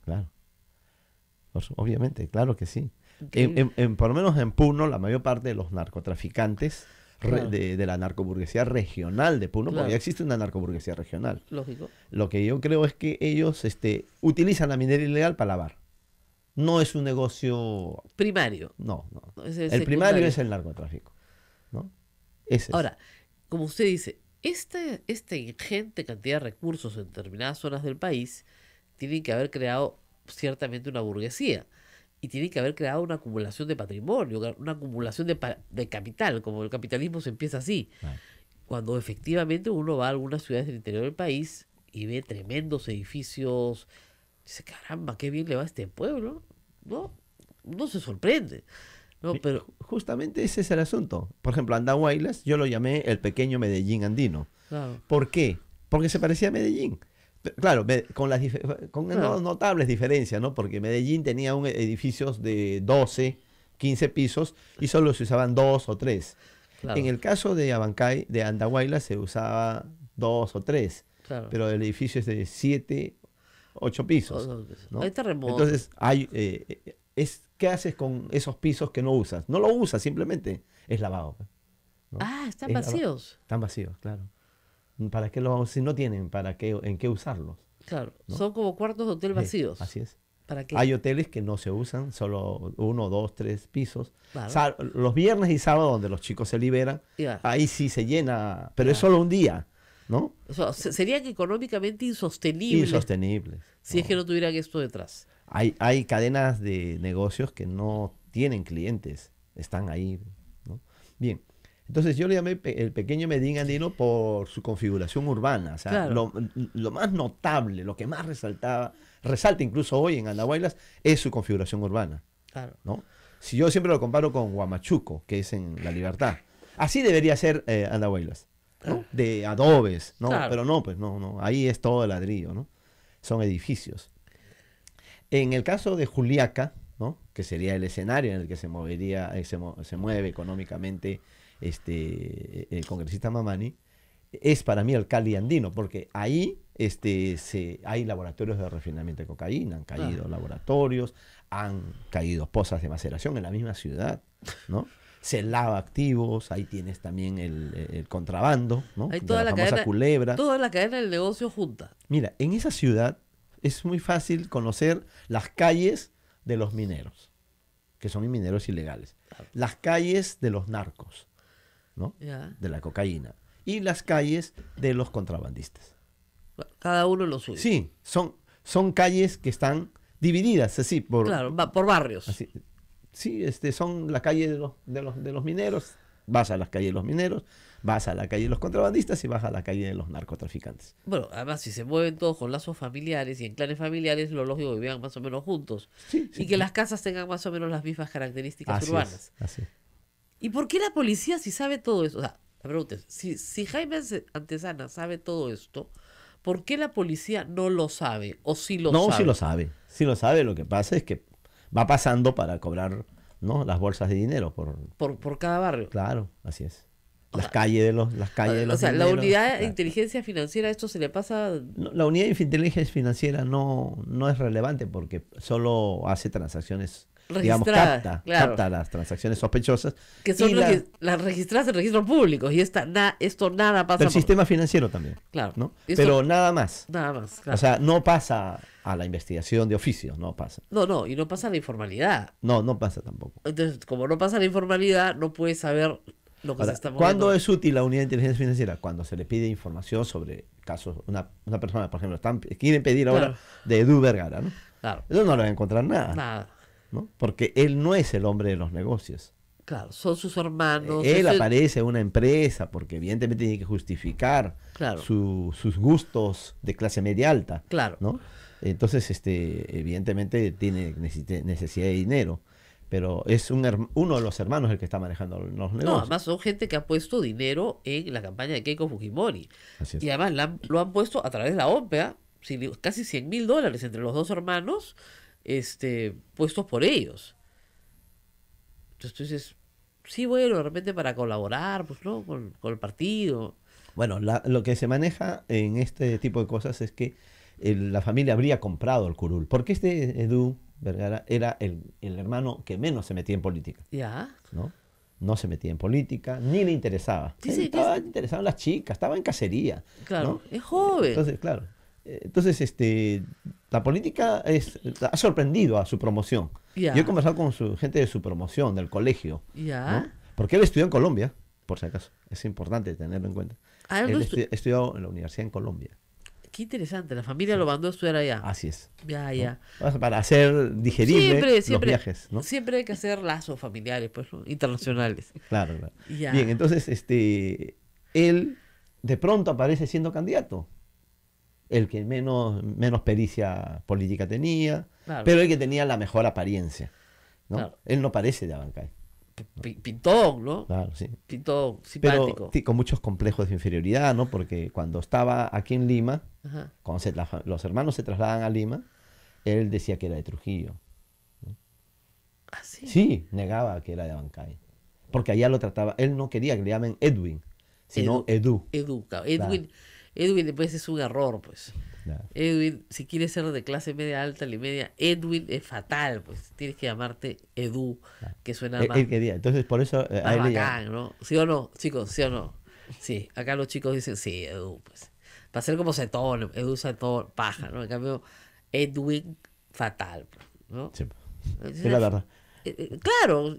claro. Obviamente, claro que sí. En, por lo menos en Puno, la mayor parte de los narcotraficantes de, la narcoburguesía regional de Puno, porque ya existe una narcoburguesía regional. Lógico. Lo que yo creo es que ellos este, utilizan la minería ilegal para lavar. No es un negocio... Primario. No, no. el, primario es el narcotráfico. ¿no? Ahora, como usted dice, esta este ingente cantidad de recursos en determinadas zonas del país tienen que haber creado ciertamente una burguesía y tiene que haber creado una acumulación de patrimonio, una acumulación de, capital, como el capitalismo se empieza así. Cuando efectivamente uno va a algunas ciudades del interior del país y ve tremendos edificios, dice, caramba, qué bien le va a este pueblo, ¿no? No se sorprende. No, pero... Justamente ese es el asunto. Por ejemplo, Andahuaylas, yo lo llamé el pequeño Medellín andino. ¿Por qué? Porque se parecía a Medellín. Claro, con, las ah. notables diferencias, ¿no? Porque Medellín tenía un edificios de 12, 15 pisos y solo se usaban dos o tres. En el caso de Abancay, de Andahuayla, se usaba dos o tres, pero el edificio es de siete, ocho pisos. Entonces, hay, eh, es, ¿qué haces con esos pisos que no usas? No lo usas, simplemente es lavado. Pues, ah, están vacíos. Están vacíos, claro. ¿Para qué los, si no tienen, para qué, en qué usarlos? Claro, son como cuartos de hotel vacíos. así es. ¿Para qué? Hay hoteles que no se usan, solo uno, dos, tres pisos. los viernes y sábados donde los chicos se liberan, ahí sí se llena, pero es solo un día, ¿no? serían económicamente insostenibles. Insostenibles. Si es que no tuvieran esto detrás. Hay, hay cadenas de negocios que no tienen clientes, están ahí, ¿no? Bien. Entonces yo le llamé el pequeño Medín andino por su configuración urbana. O sea, lo, más notable, lo que más resaltaba, resalta incluso hoy en Andahuaylas, es su configuración urbana. Claro. ¿no? Si yo siempre lo comparo con Huamachuco, que es en La Libertad. Así debería ser eh, Andahuaylas. Ah. De adobes, ¿no? Pero no, pues no, no. Ahí es todo ladrillo, ¿no? Son edificios. En el caso de Juliaca, ¿no? Que sería el escenario en el que se movería, eh, se mueve económicamente este, e-, el congresista Mamani, es para mí el Cali andino, porque ahí este, se, hay laboratorios de refinamiento de cocaína, han caído laboratorios, han caído pozas de maceración en la misma ciudad, ¿no? se lava activos, ahí tienes también el, contrabando, toda la, cadena, culebra. Toda la cadena del negocio junta. Mira, en esa ciudad es muy fácil conocer las calles de los mineros, que son mineros ilegales, las calles de los narcos, de la cocaína. Y las calles de los contrabandistas. Cada uno los suyo. Sí, son, son calles que están divididas así por... por barrios. Sí, este, son la calle de los, de los, mineros, vas a las calles de los mineros, vas a la calle de los contrabandistas y vas a la calle de los narcotraficantes. Bueno, además, si se mueven todos con lazos familiares y en clanes familiares, lo lógico que vivan más o menos juntos. y que las casas tengan más o menos las mismas características urbanas. así ¿Y por qué la policía si sabe todo esto? O sea, la pregunta es, si, si Jaime Antesana sabe todo esto, ¿por qué la policía no lo sabe? ¿O si lo no, sabe? No, sí lo sabe. si lo sabe. Lo que pasa es que va pasando para cobrar ¿no? las bolsas de dinero. Por, por, por cada barrio. Claro, así es. Las, calles de los, las calles de los. O sea, la unidad de inteligencia financiera, ¿esto se le pasa? la unidad de inteligencia financiera no, no es relevante porque solo hace transacciones digamos, capta, las transacciones sospechosas. Que son las registradas en registros públicos y esta, na, esto nada pasa. Pero el sistema financiero también. Claro. ¿no? Pero nada más. Nada más, O sea, no pasa a la investigación de oficio, no pasa. No, no, y no pasa la informalidad. No, no pasa tampoco. Entonces, como no pasa la informalidad, no puedes saber lo que se está ¿Cuándo es útil la unidad de inteligencia financiera? Cuando se le pide información sobre casos, una, una persona, por ejemplo, están, quieren pedir ahora de Edu Vergara, ¿no? Claro. ellos no le va a encontrar nada. Nada. Porque él no es el hombre de los negocios. Claro, son sus hermanos. Eh, él aparece en una empresa porque evidentemente tiene que justificar su, sus gustos de clase media alta. Claro. ¿no? Entonces, este, evidentemente tiene necesidad de dinero. Pero es un, uno de los hermanos el que está manejando los negocios. No, además son gente que ha puesto dinero en la campaña de Keiko Fujimori. Y además lo han puesto a través de la OPEA casi 100 mil dólares entre los dos hermanos este, puestos por ellos. Entonces sí, bueno, de repente para colaborar pues, ¿no? con, con el partido. Bueno, lo que se maneja en este tipo de cosas es que eh, la familia habría comprado el curul, porque este Edu Vergara era el, el hermano que menos se metía en política. Ya. ¿no? no se metía en política, ni le interesaba. Sí, sí, estaba interesado en las chicas, estaba en cacería. Claro, es joven. Entonces, claro. Entonces, este, la política ha sorprendido a su promoción. Yo he conversado con su, gente de su promoción, del colegio. Porque él estudió en Colombia, por si acaso. Es importante tenerlo en cuenta. Ah, él estudió en la universidad en Colombia. Qué interesante, la familia lo mandó a estudiar allá. Así es. Ya, ya. Para hacer digerible los viajes, ¿no? Siempre hay que hacer lazos familiares, pues, internacionales. (laughs) Claro, claro. Bien, entonces, este, él de pronto aparece siendo candidato el que menos, menos pericia política tenía, pero el que tenía la mejor apariencia. ¿no? Él no parece de Abancay. pintón, ¿no? Claro, sí. Pintón, simpático. Pero, con muchos complejos de inferioridad, ¿no? Porque cuando estaba aquí en Lima, cuando los hermanos se trasladan a Lima, él decía que era de Trujillo. ¿Ah, sí? sí? negaba que era de Abancay. Porque allá lo trataba, él no quería que le llamen Edwin, sino Edu. Edu, Edwin. Edwin pues es un error, pues. Edwin, si quieres ser de clase media alta, y media, Edwin es fatal, pues tienes que llamarte Edu, que suena e, más. Entonces, por eso. Eh, ¿no? ¿Sí o no, chicos? ¿Sí o no? Sí, acá los chicos dicen, sí, Edu, pues. Para ser como Setón, Edu Setón, paja, ¿no? En cambio, Edwin, fatal, pues, ¿no? Sí. Es la verdad. Eh, eh, claro,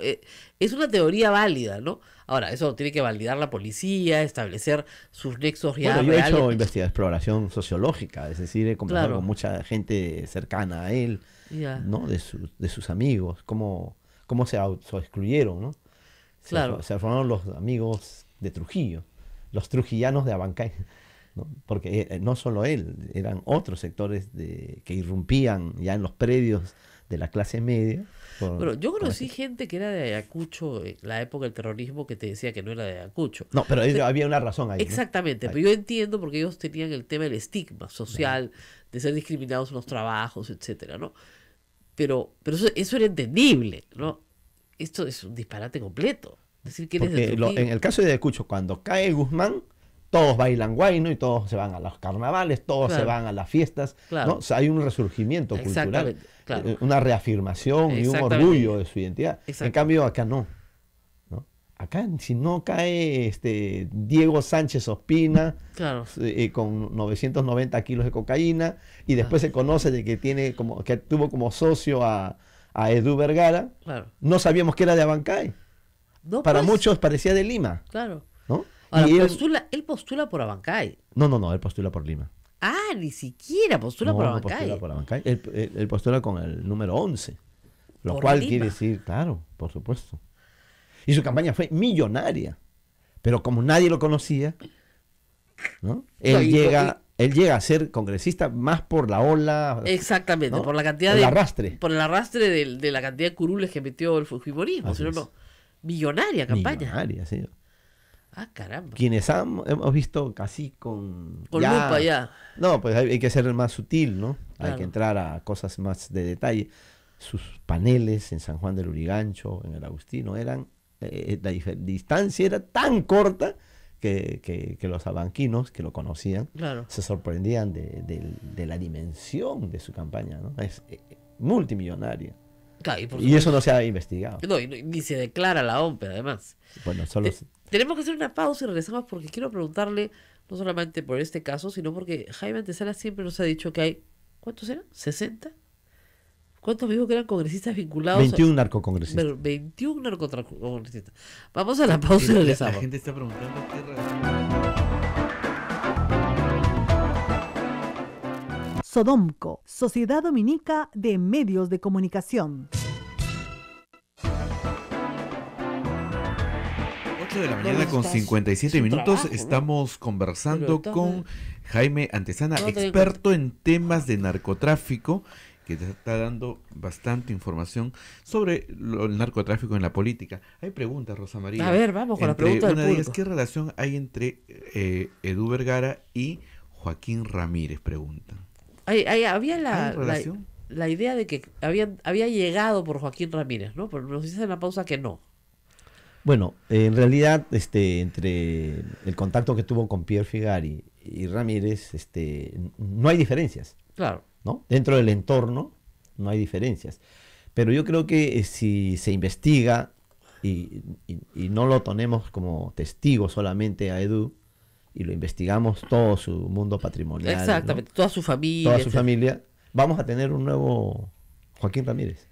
eh, es una teoría válida, ¿no? Ahora, eso tiene que validar la policía, establecer sus nexos ya bueno, yo he hecho pues. investigación, exploración sociológica, es decir, he conversado con mucha gente cercana a él, ¿no? De, sus amigos, cómo, cómo se excluyeron, ¿no? Se, claro. Se, formaron los amigos de Trujillo, los trujillanos de Abancay. Porque eh, no solo él, eran otros sectores de, que irrumpían ya en los predios de la clase media. Pero yo conocí este gente que era de Ayacucho en la época del terrorismo que te decía que no era de Ayacucho. No, pero había una razón ahí. Exactamente, pero yo entiendo porque ellos tenían el tema del estigma social, de ser discriminados en los trabajos, etcétera, ¿no? Pero, pero eso, eso era entendible, ¿no? Esto es un disparate completo. Decir que en el caso de Ayacucho, cuando cae Guzmán, todos bailan guayno y todos se van a los carnavales, todos se van a las fiestas. hay un resurgimiento cultural, eh, una reafirmación y un orgullo de su identidad. En cambio, acá no. Acá, si no cae este, Diego Sánchez Ospina eh, con 990 kilos de cocaína y después ah. se conoce de que, tiene como, que tuvo como socio a, Edu Vergara, no sabíamos que era de Abancay. Para pues. muchos parecía de Lima. Claro él postula, por Abancay. No, no, no, él postula por Lima. Ah, ni siquiera postula por Abancay. postula Él, postula con el número 11. Lo cual quiere decir, claro, por supuesto. Y su campaña fue millonaria. Pero como nadie lo conocía, él, llega, él llega a ser congresista más por la ola. Exactamente, por la cantidad de. arrastre. Por el arrastre de, la cantidad de curules que metió el Fujimorismo. millonaria campaña. Millonaria, sí. Ah, caramba. Quienes han, hemos visto casi con... Con lupa ya. No, pues hay, que ser más sutil, ¿no? Hay que entrar a cosas más de detalle. Sus paneles en San Juan del Urigancho, en el Agustino, eran... Eh, eh, la distancia era tan corta que, los abanquinos que lo conocían se sorprendían de, la dimensión de su campaña, ¿no? Es eh, multimillonaria. y, eso no se ha investigado. No, ni se declara la OMP, además. Bueno, solo tenemos que hacer una pausa y regresamos porque quiero preguntarle, no solamente por este caso, sino porque Jaime Antesala siempre nos ha dicho que hay, ¿cuántos eran? ¿60? ¿Cuántos dijo que eran congresistas vinculados? 21 narcocongresistas. 21 narcocongresistas. Vamos a la pausa y regresamos. La gente está preguntando qué Sodomco, Sociedad Dominica de Medios de Comunicación. de la mañana con 57 minutos ¿eh? estamos conversando con Jaime Antesana, experto en temas de narcotráfico, que te está dando bastante información sobre el narcotráfico en la política. Hay preguntas, Rosa María. A ver, vamos con la pregunta. una de ellas, ¿qué relación hay entre eh, Edu Vergara y Joaquín Ramírez? Pregunta. había la, la, idea de que había, había llegado por Joaquín Ramírez, ¿no? Pero nos hiciste la pausa que no. Bueno, en realidad, este, entre el contacto que tuvo con Pierre Figari y Ramírez, este, no hay diferencias. Claro. ¿no? Dentro del entorno no hay diferencias. Pero yo creo que eh, si se investiga y, no lo tenemos como testigo solamente a Edu, y lo investigamos todo su mundo patrimonial. Exactamente, toda su familia. Toda su familia. Vamos a tener un nuevo Joaquín Ramírez.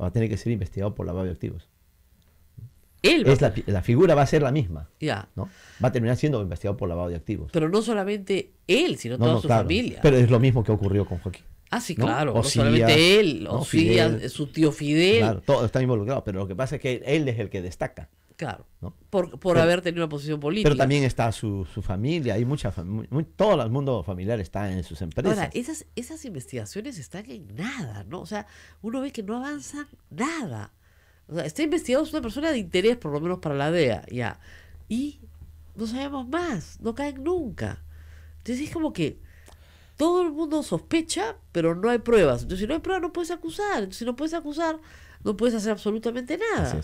Va a tener que ser investigado por la de activos es la, figura va a ser la misma. Ya. Va a terminar siendo investigado por lavado de activos. Pero no solamente él, sino toda su familia. Pero es lo mismo que ocurrió con Joaquín. Ah, sí, claro. No, solamente él, su tío Fidel. Claro, todos están involucrados, pero lo que pasa es que él es el que destaca. Claro. Por, por haber tenido una posición política. Pero también está su, familia, hay mucha todo el mundo familiar está en sus empresas. esas, esas investigaciones están en nada, ¿no? O sea, uno ve que no avanza nada. O sea, está investigado es una persona de interés, por lo menos para la DEA, ya. Y no sabemos más, no caen nunca. Entonces es como que todo el mundo sospecha, pero no hay pruebas. Entonces, si no hay pruebas, no puedes acusar. Entonces, si no puedes acusar, no puedes hacer absolutamente nada.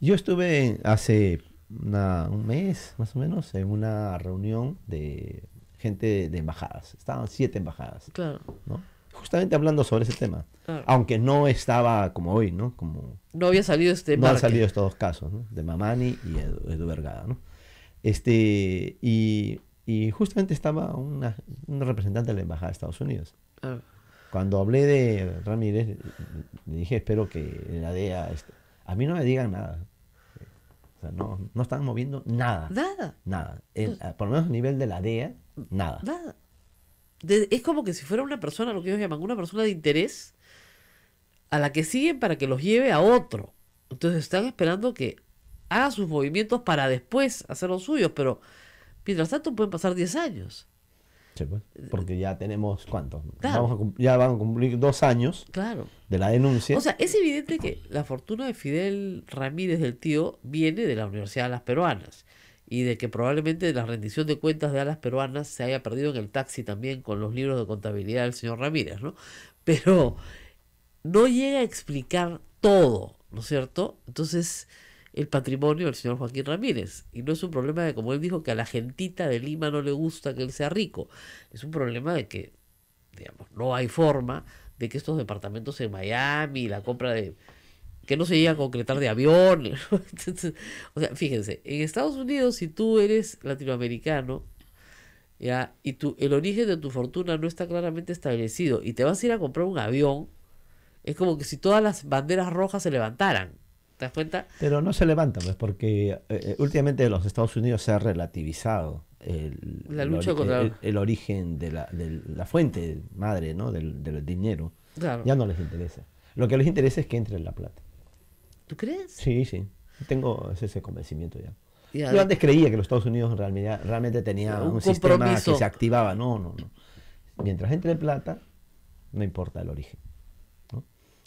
Yo estuve hace un mes, más o menos, en una reunión de gente de embajadas. Estaban siete embajadas. Claro. ¿no? justamente hablando sobre ese tema. Aunque no estaba como hoy, ¿no? Como, no había salido este. No han salido estos dos casos, ¿no? De Mamani y Edu, Edu Vergada, ¿no? Este, y, y justamente estaba un representante de la Embajada de Estados Unidos. Ah. Cuando hablé de Ramírez, le dije, espero que la DEA... Este". a mí no me digan nada. O sea, no, no están moviendo nada. Nada. Nada. por lo menos a nivel de la DEA, nada. Nada es como que si fuera una persona, lo que ellos llaman, una persona de interés a la que siguen para que los lleve a otro. Entonces están esperando que haga sus movimientos para después hacer los suyos, pero mientras tanto pueden pasar 10 años. Sí, pues, eh, porque ya tenemos, ¿cuánto? ya van a cumplir dos años claro. de la denuncia. O sea, es evidente que la fortuna de Fidel Ramírez del tío viene de la Universidad de las Peruanas y de que probablemente la rendición de cuentas de alas peruanas se haya perdido en el taxi también con los libros de contabilidad del señor Ramírez, ¿no? Pero no llega a explicar todo, ¿no es cierto? Entonces, el patrimonio del señor Joaquín Ramírez. Y no es un problema de, como él dijo, que a la gentita de Lima no le gusta que él sea rico. Es un problema de que, digamos, no hay forma de que estos departamentos en Miami, la compra de que no se llega a concretar de avión. (laughs) o sea, fíjense, en Estados Unidos, si tú eres latinoamericano, ya, y tu, el origen de tu fortuna no está claramente establecido, y te vas a ir a comprar un avión, es como que si todas las banderas rojas se levantaran. ¿Te das cuenta? Pero no se levantan, pues, porque eh, eh, últimamente en los Estados Unidos se ha relativizado el, la lucha contra... el, origen de la, de la, fuente madre, ¿no? Del, dinero. Ya no les interesa. Lo que les interesa es que entre en la plata. ¿Tú crees? Sí, sí. Tengo ese convencimiento ya. Yo antes creía que los Estados Unidos realmente, realmente tenía un, sistema que se activaba. No, no, no. Mientras entre plata, no importa el origen.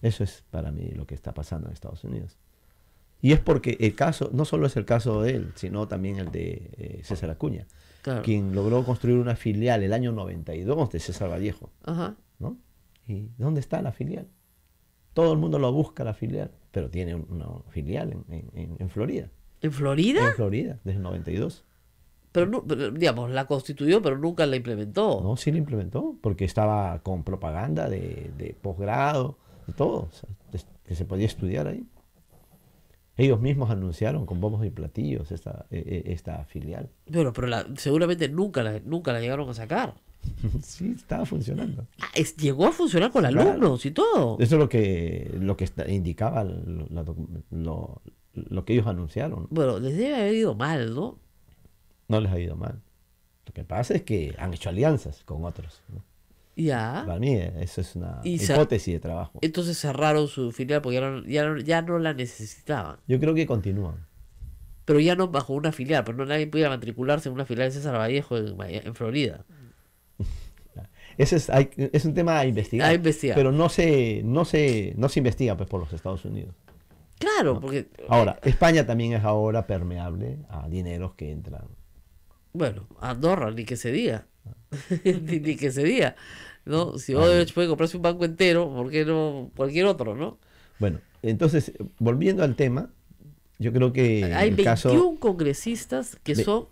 Eso es para mí lo que está pasando en Estados Unidos. Y es porque el caso, no solo es el caso de él, sino también el de eh, César Acuña, quien logró construir una filial el año 92 de César Vallejo. ¿no? ¿Y dónde está la filial? Todo el mundo lo busca la filial pero tiene una filial en, Florida. ¿En Florida? En Florida, desde el 92. Pero, digamos, la constituyó, pero nunca la implementó. No, sí la implementó, porque estaba con propaganda de, de posgrado, de todo, que se podía estudiar ahí. Ellos mismos anunciaron con bombos y platillos esta, e, e, esta filial. Bueno, pero seguramente nunca nunca la llegaron a sacar. (laughs) Sí, estaba funcionando. Ah, llegó a funcionar con alumnos y todo. Eso es lo que, lo que indicaba lo, lo, que ellos anunciaron. Bueno, les debe haber ido mal, ¿no? No les ha ido mal. Lo que pasa es que han hecho alianzas con otros. Ya. Para mí, eso es una hipótesis de trabajo. Entonces cerraron su filial porque ya no, ya, la necesitaban. Yo creo que continúan pero ya no bajo una filial, pero no nadie pudiera matricularse en una filial de César Vallejo en Florida es, un tema a investigar, Pero no se, no, se, no se investiga pues, por los Estados Unidos. Claro, porque... Ahora, España también es ahora permeable a dineros que entran. Bueno, Andorra, ni que se diga. Ah. (laughs) ni, que se diga. ¿no? Si Odebrecht ah. puede comprarse un banco entero, ¿por qué no cualquier otro, no? Bueno, entonces, volviendo al tema, yo creo que... Hay 21 congresistas que son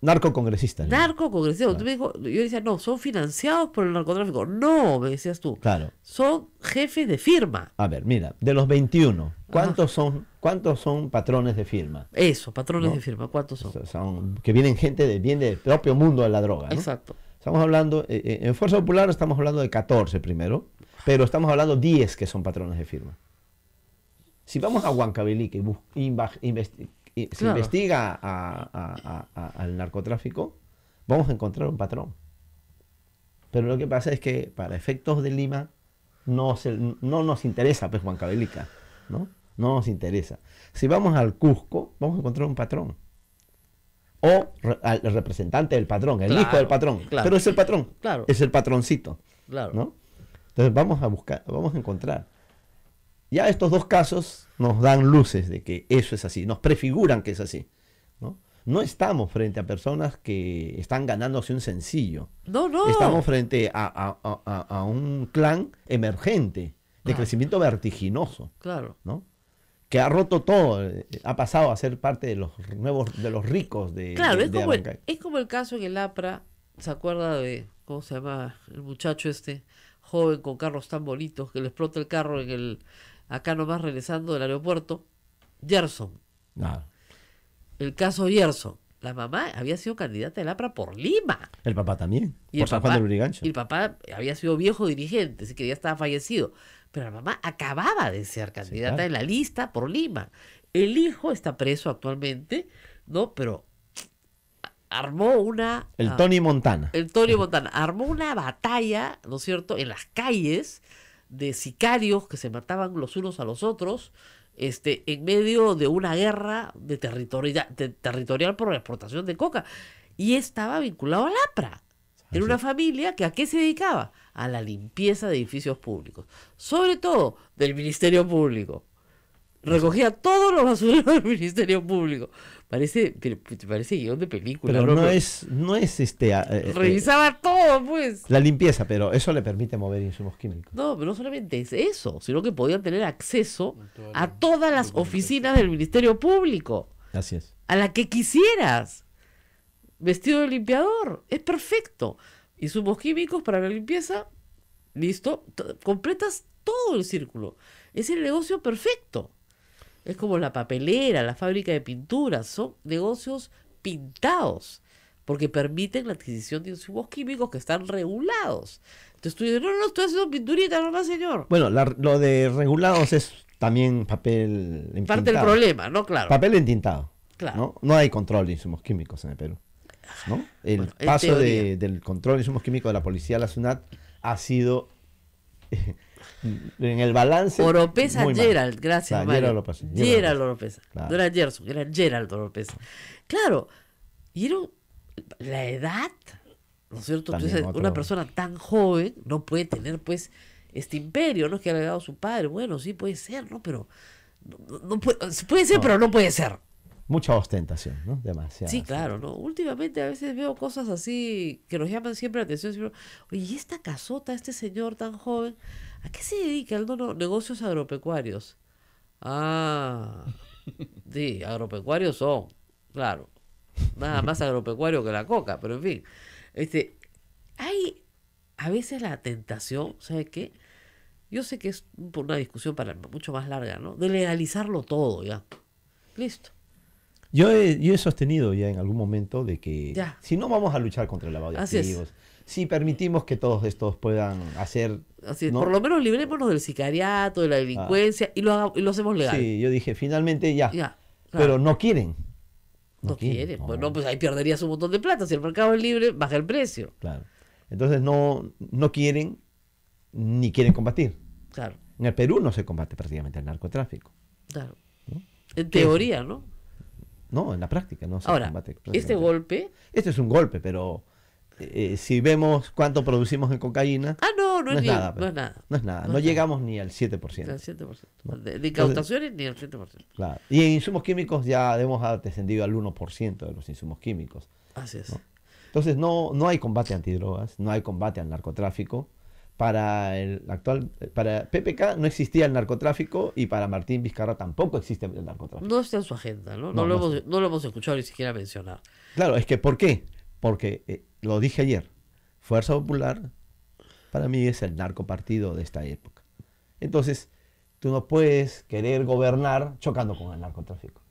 Narcocongresistas. Narcocongresistas. yo decía, no, son financiados por el narcotráfico. No, me decías tú. Claro. Son jefes de firma. A ver, mira, de los 21, ¿cuántos, son, cuántos son patrones de firma? Eso, patrones de firma, ¿cuántos son? Que vienen gente de, del propio mundo de la droga. Exacto. Estamos hablando, eh, eh, en Fuerza Popular estamos hablando de 14 primero, pero estamos hablando de 10 que son patrones de firma. Si vamos a Huancavelica y, si investiga al narcotráfico, vamos a encontrar un patrón. Pero lo que pasa es que para efectos de Lima no, nos interesa, pues, Juan Cabelica, ¿no? No nos interesa. Si vamos al Cusco, vamos a encontrar un patrón. O al representante del patrón, el hijo del patrón. Pero es el patrón. Claro. Es el patroncito. Entonces vamos a buscar, vamos a encontrar. Ya estos dos casos nos dan luces de que eso es así, nos prefiguran que es así. No, no estamos frente a personas que están ganándose un sencillo. No, no. Estamos frente a, a, a, a un clan emergente, de ah. crecimiento vertiginoso. Claro. ¿no? que ha roto todo, ha pasado a ser parte de los nuevos, de los ricos de Claro, es, como el, es como el caso en el APRA, ¿se acuerda de, cómo se llama, el muchacho este, joven con carros tan bonitos, que le explota el carro en el, acá nomás regresando del aeropuerto, Gerson. El caso Gerson. La mamá había sido candidata del APRA por Lima. El papá también. Y el papá, del el papá había sido viejo dirigente, así que ya estaba fallecido. Pero la mamá acababa de ser candidata en la lista por Lima. El hijo está preso actualmente, ¿no? Pero armó una... El ah, Tony Montana. El Tony Montana. Armó una batalla, ¿no es cierto?, en las calles de sicarios que se mataban los unos a los otros este, en medio de una guerra de, territorial por la exportación de coca. Y estaba vinculado a APRA, ah, Era una familia que a qué se dedicaba? A la limpieza de edificios públicos. Sobre todo del Ministerio Público. Recogía todos los basureros del Ministerio Público. Parece, pues, parece guión de película. Pero no es, no es este. Ah, eh, eh, revisaba todo, pues. La limpieza, pero eso le permite mover insumos químicos. No, pero no solamente es eso, sino que podían tener acceso a todas las oficinas del Ministerio Público. Así es. A la que quisieras. Vestido de limpiador. Es perfecto. Insumos químicos para la limpieza. Listo. completas todo el círculo. Es el negocio perfecto. Es como la papelera, la fábrica de pinturas, son negocios pintados porque permiten la adquisición de insumos químicos que están regulados. Entonces tú dices, no, no, estoy haciendo pinturita nomás, señor. Bueno, lo de regulados es también papel entintado. Parte del problema, ¿no? Claro. Papel entintado. Claro. ¿no? hay control de insumos químicos en el Perú. Ah, el paso del control de insumos químicos de la policía a la SUNAT ha sido en el balance. Oropesa Gerald, gracias. Mario Gerald Oropesa. Gerald Oropesa. Claro. era Gerald Claro, y era la edad, ¿no es cierto? una persona tan joven no puede tener, pues, este imperio, ¿no? que ha dado su padre. Bueno, sí puede ser, ¿no? Pero. No, puede, ser, pero no puede ser mucha ostentación, ¿no? Demasiado. Sí, claro, ¿no? Últimamente a veces veo cosas así que nos llaman siempre la atención. Oye, ¿y esta casota, este señor tan joven, a qué se dedica? No, no, negocios agropecuarios. Ah, sí, agropecuarios son, claro. Nada más agropecuario que la coca, pero en fin. Este, hay a veces la tentación, ¿sabes qué? Yo sé que es por una discusión para mucho más larga, ¿no? De legalizarlo todo ya. Listo yo he, yo he sostenido ya en algún momento de que si no vamos a luchar contra el lavado de si permitimos que todos estos puedan hacer... Así por lo menos librémonos del sicariato, de la ah. delincuencia y, lo, y, lo, hacemos legal. Sí, yo dije, finalmente ya. Pero no quieren. No, quieren. Bueno, pues, pues ahí perderías un montón de plata. Si el mercado es libre, baja el precio. Claro. Entonces no, no quieren ni quieren combatir. Claro. En el Perú no se combate prácticamente el narcotráfico. Claro. En teoría, ¿no? No, en la práctica, no Ahora, ¿Este golpe? Este es un golpe, pero eh, eh, si vemos cuánto producimos en cocaína. Ah, no, no, es, nada, no es, nada, no llegamos ni al 7%. Ni al 7%. De, incautaciones ni al 7%. Claro. Y en insumos químicos ya hemos descendido al 1% de los insumos químicos. Así es. Entonces no, no hay combate antidrogas, no hay combate al narcotráfico para el actual, para PPK no existía el narcotráfico y para Martín Vizcarra tampoco existe el narcotráfico. No está en su agenda, ¿no? No, lo, hemos, escuchado ni siquiera mencionar. Claro, es que ¿por qué? Porque, eh, lo dije ayer, Fuerza Popular para mí es el narcopartido de esta época. Entonces, tú no puedes querer gobernar chocando con el narcotráfico.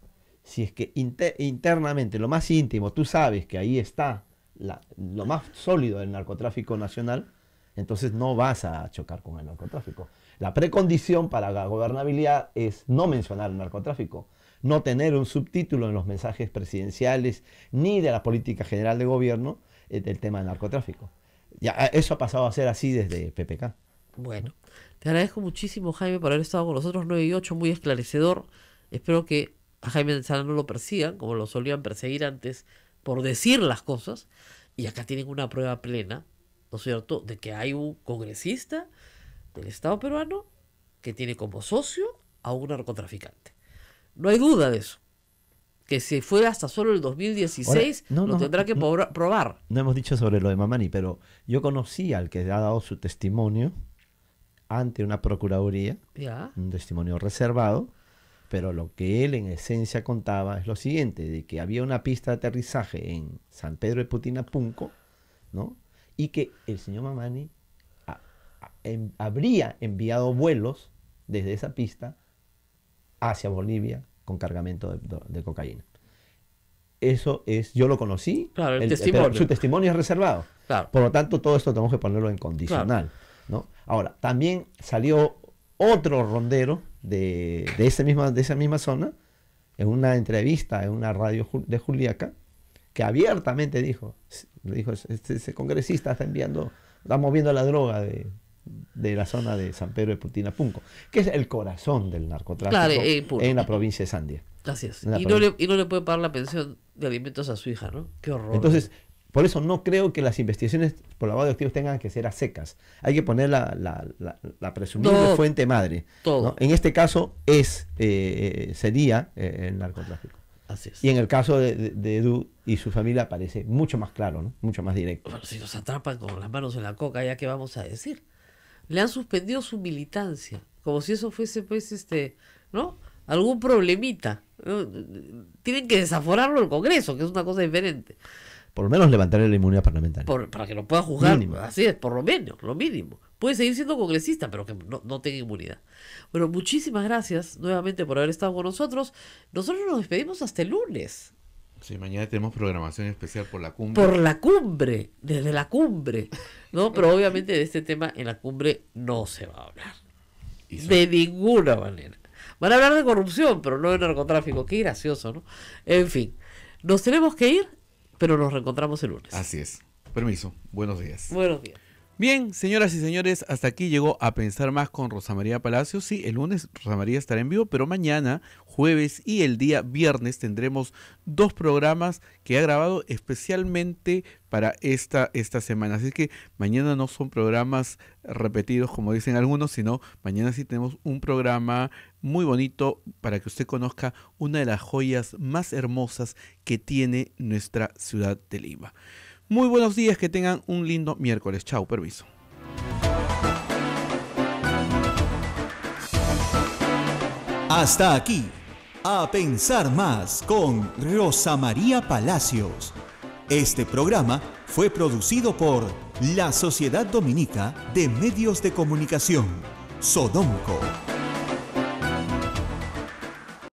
Si es que internamente, lo más íntimo, tú sabes que ahí está la, lo más sólido del narcotráfico nacional, entonces no vas a chocar con el narcotráfico. La precondición para la gobernabilidad es no mencionar el narcotráfico, no tener un subtítulo en los mensajes presidenciales ni de la política general de gobierno eh, del tema del narcotráfico. Ya, ah, eso ha pasado a ser así desde PPK. Bueno, te agradezco muchísimo, Jaime, por haber estado con nosotros 9 y 8, muy esclarecedor. Espero que a Jaime Sala no lo persigan, como lo solían perseguir antes, por decir las cosas. Y acá tienen una prueba plena ¿no es cierto?, de que hay un congresista del Estado peruano que tiene como socio a un narcotraficante. No hay duda de eso. Que si fue hasta solo el 2016, no, lo tendrá que probar. No hemos dicho sobre lo de Mamani, pero yo conocí al que ha dado su testimonio ante una procuraduría, un testimonio reservado, pero lo que él en esencia contaba es lo siguiente, de que había una pista de aterrizaje en San Pedro de Putina Punco, ¿no? y que el señor Mamani em, habría enviado vuelos desde esa pista hacia Bolivia con cargamento de, cocaína. Eso es, yo lo conocí, su testimonio es reservado. Por lo tanto, todo esto tenemos que ponerlo en condicional. ¿no? Ahora, también salió otro rondero de, de esa misma zona en una entrevista en una radio de Juliaca, que abiertamente dijo, dijo este, congresista está enviando, está moviendo la droga de, la zona de San Pedro de Putina, Punco, que es el corazón del narcotráfico eh, eh, en la provincia de Sandia. Así es. Y no, le, puede pagar la pensión de alimentos a su hija, ¿no? Qué horror. Entonces, por eso no creo que las investigaciones por lavado de activos tengan que ser a secas. Hay que poner la, la, presumible fuente madre. Todo. En este caso es eh, sería el narcotráfico. Y en el caso de, Edu y su familia parece mucho más claro, ¿no? mucho más directo. Bueno, si nos atrapan con las manos en la coca, ¿ya qué vamos a decir? Le han suspendido su militancia, como si eso fuese, pues, este, ¿no? Algún problemita. Tienen que desaforarlo el Congreso, que es una cosa diferente por lo menos levantarle la inmunidad parlamentaria. para que lo pueda juzgar. Así es, por lo menos, lo mínimo. Puede seguir siendo congresista, pero que no, tenga inmunidad. Bueno, muchísimas gracias nuevamente por haber estado con nosotros. Nosotros nos despedimos hasta el lunes. Sí, mañana tenemos programación especial por la cumbre. Por la cumbre, desde la cumbre. No, pero obviamente de este tema en la cumbre no se va a hablar. De ninguna manera. Van a hablar de corrupción, pero no de narcotráfico. Qué gracioso, ¿no? En fin, nos tenemos que ir pero nos reencontramos el lunes. Así es. Permiso. Buenos días. Buenos días. Bien, señoras y señores, hasta aquí llegó a pensar más con Rosa María Palacios. Sí, el lunes Rosa María estará en vivo, pero mañana, jueves y el día viernes tendremos dos programas que ha grabado especialmente para esta, esta semana. Así que mañana no son programas repetidos, como dicen algunos, sino mañana sí tenemos un programa muy bonito para que usted conozca una de las joyas más hermosas que tiene nuestra ciudad de Lima. Muy buenos días, que tengan un lindo miércoles. Chau, permiso. Hasta aquí, a pensar más con Rosa María Palacios. Este programa fue producido por la Sociedad Dominica de Medios de Comunicación, Sodomco.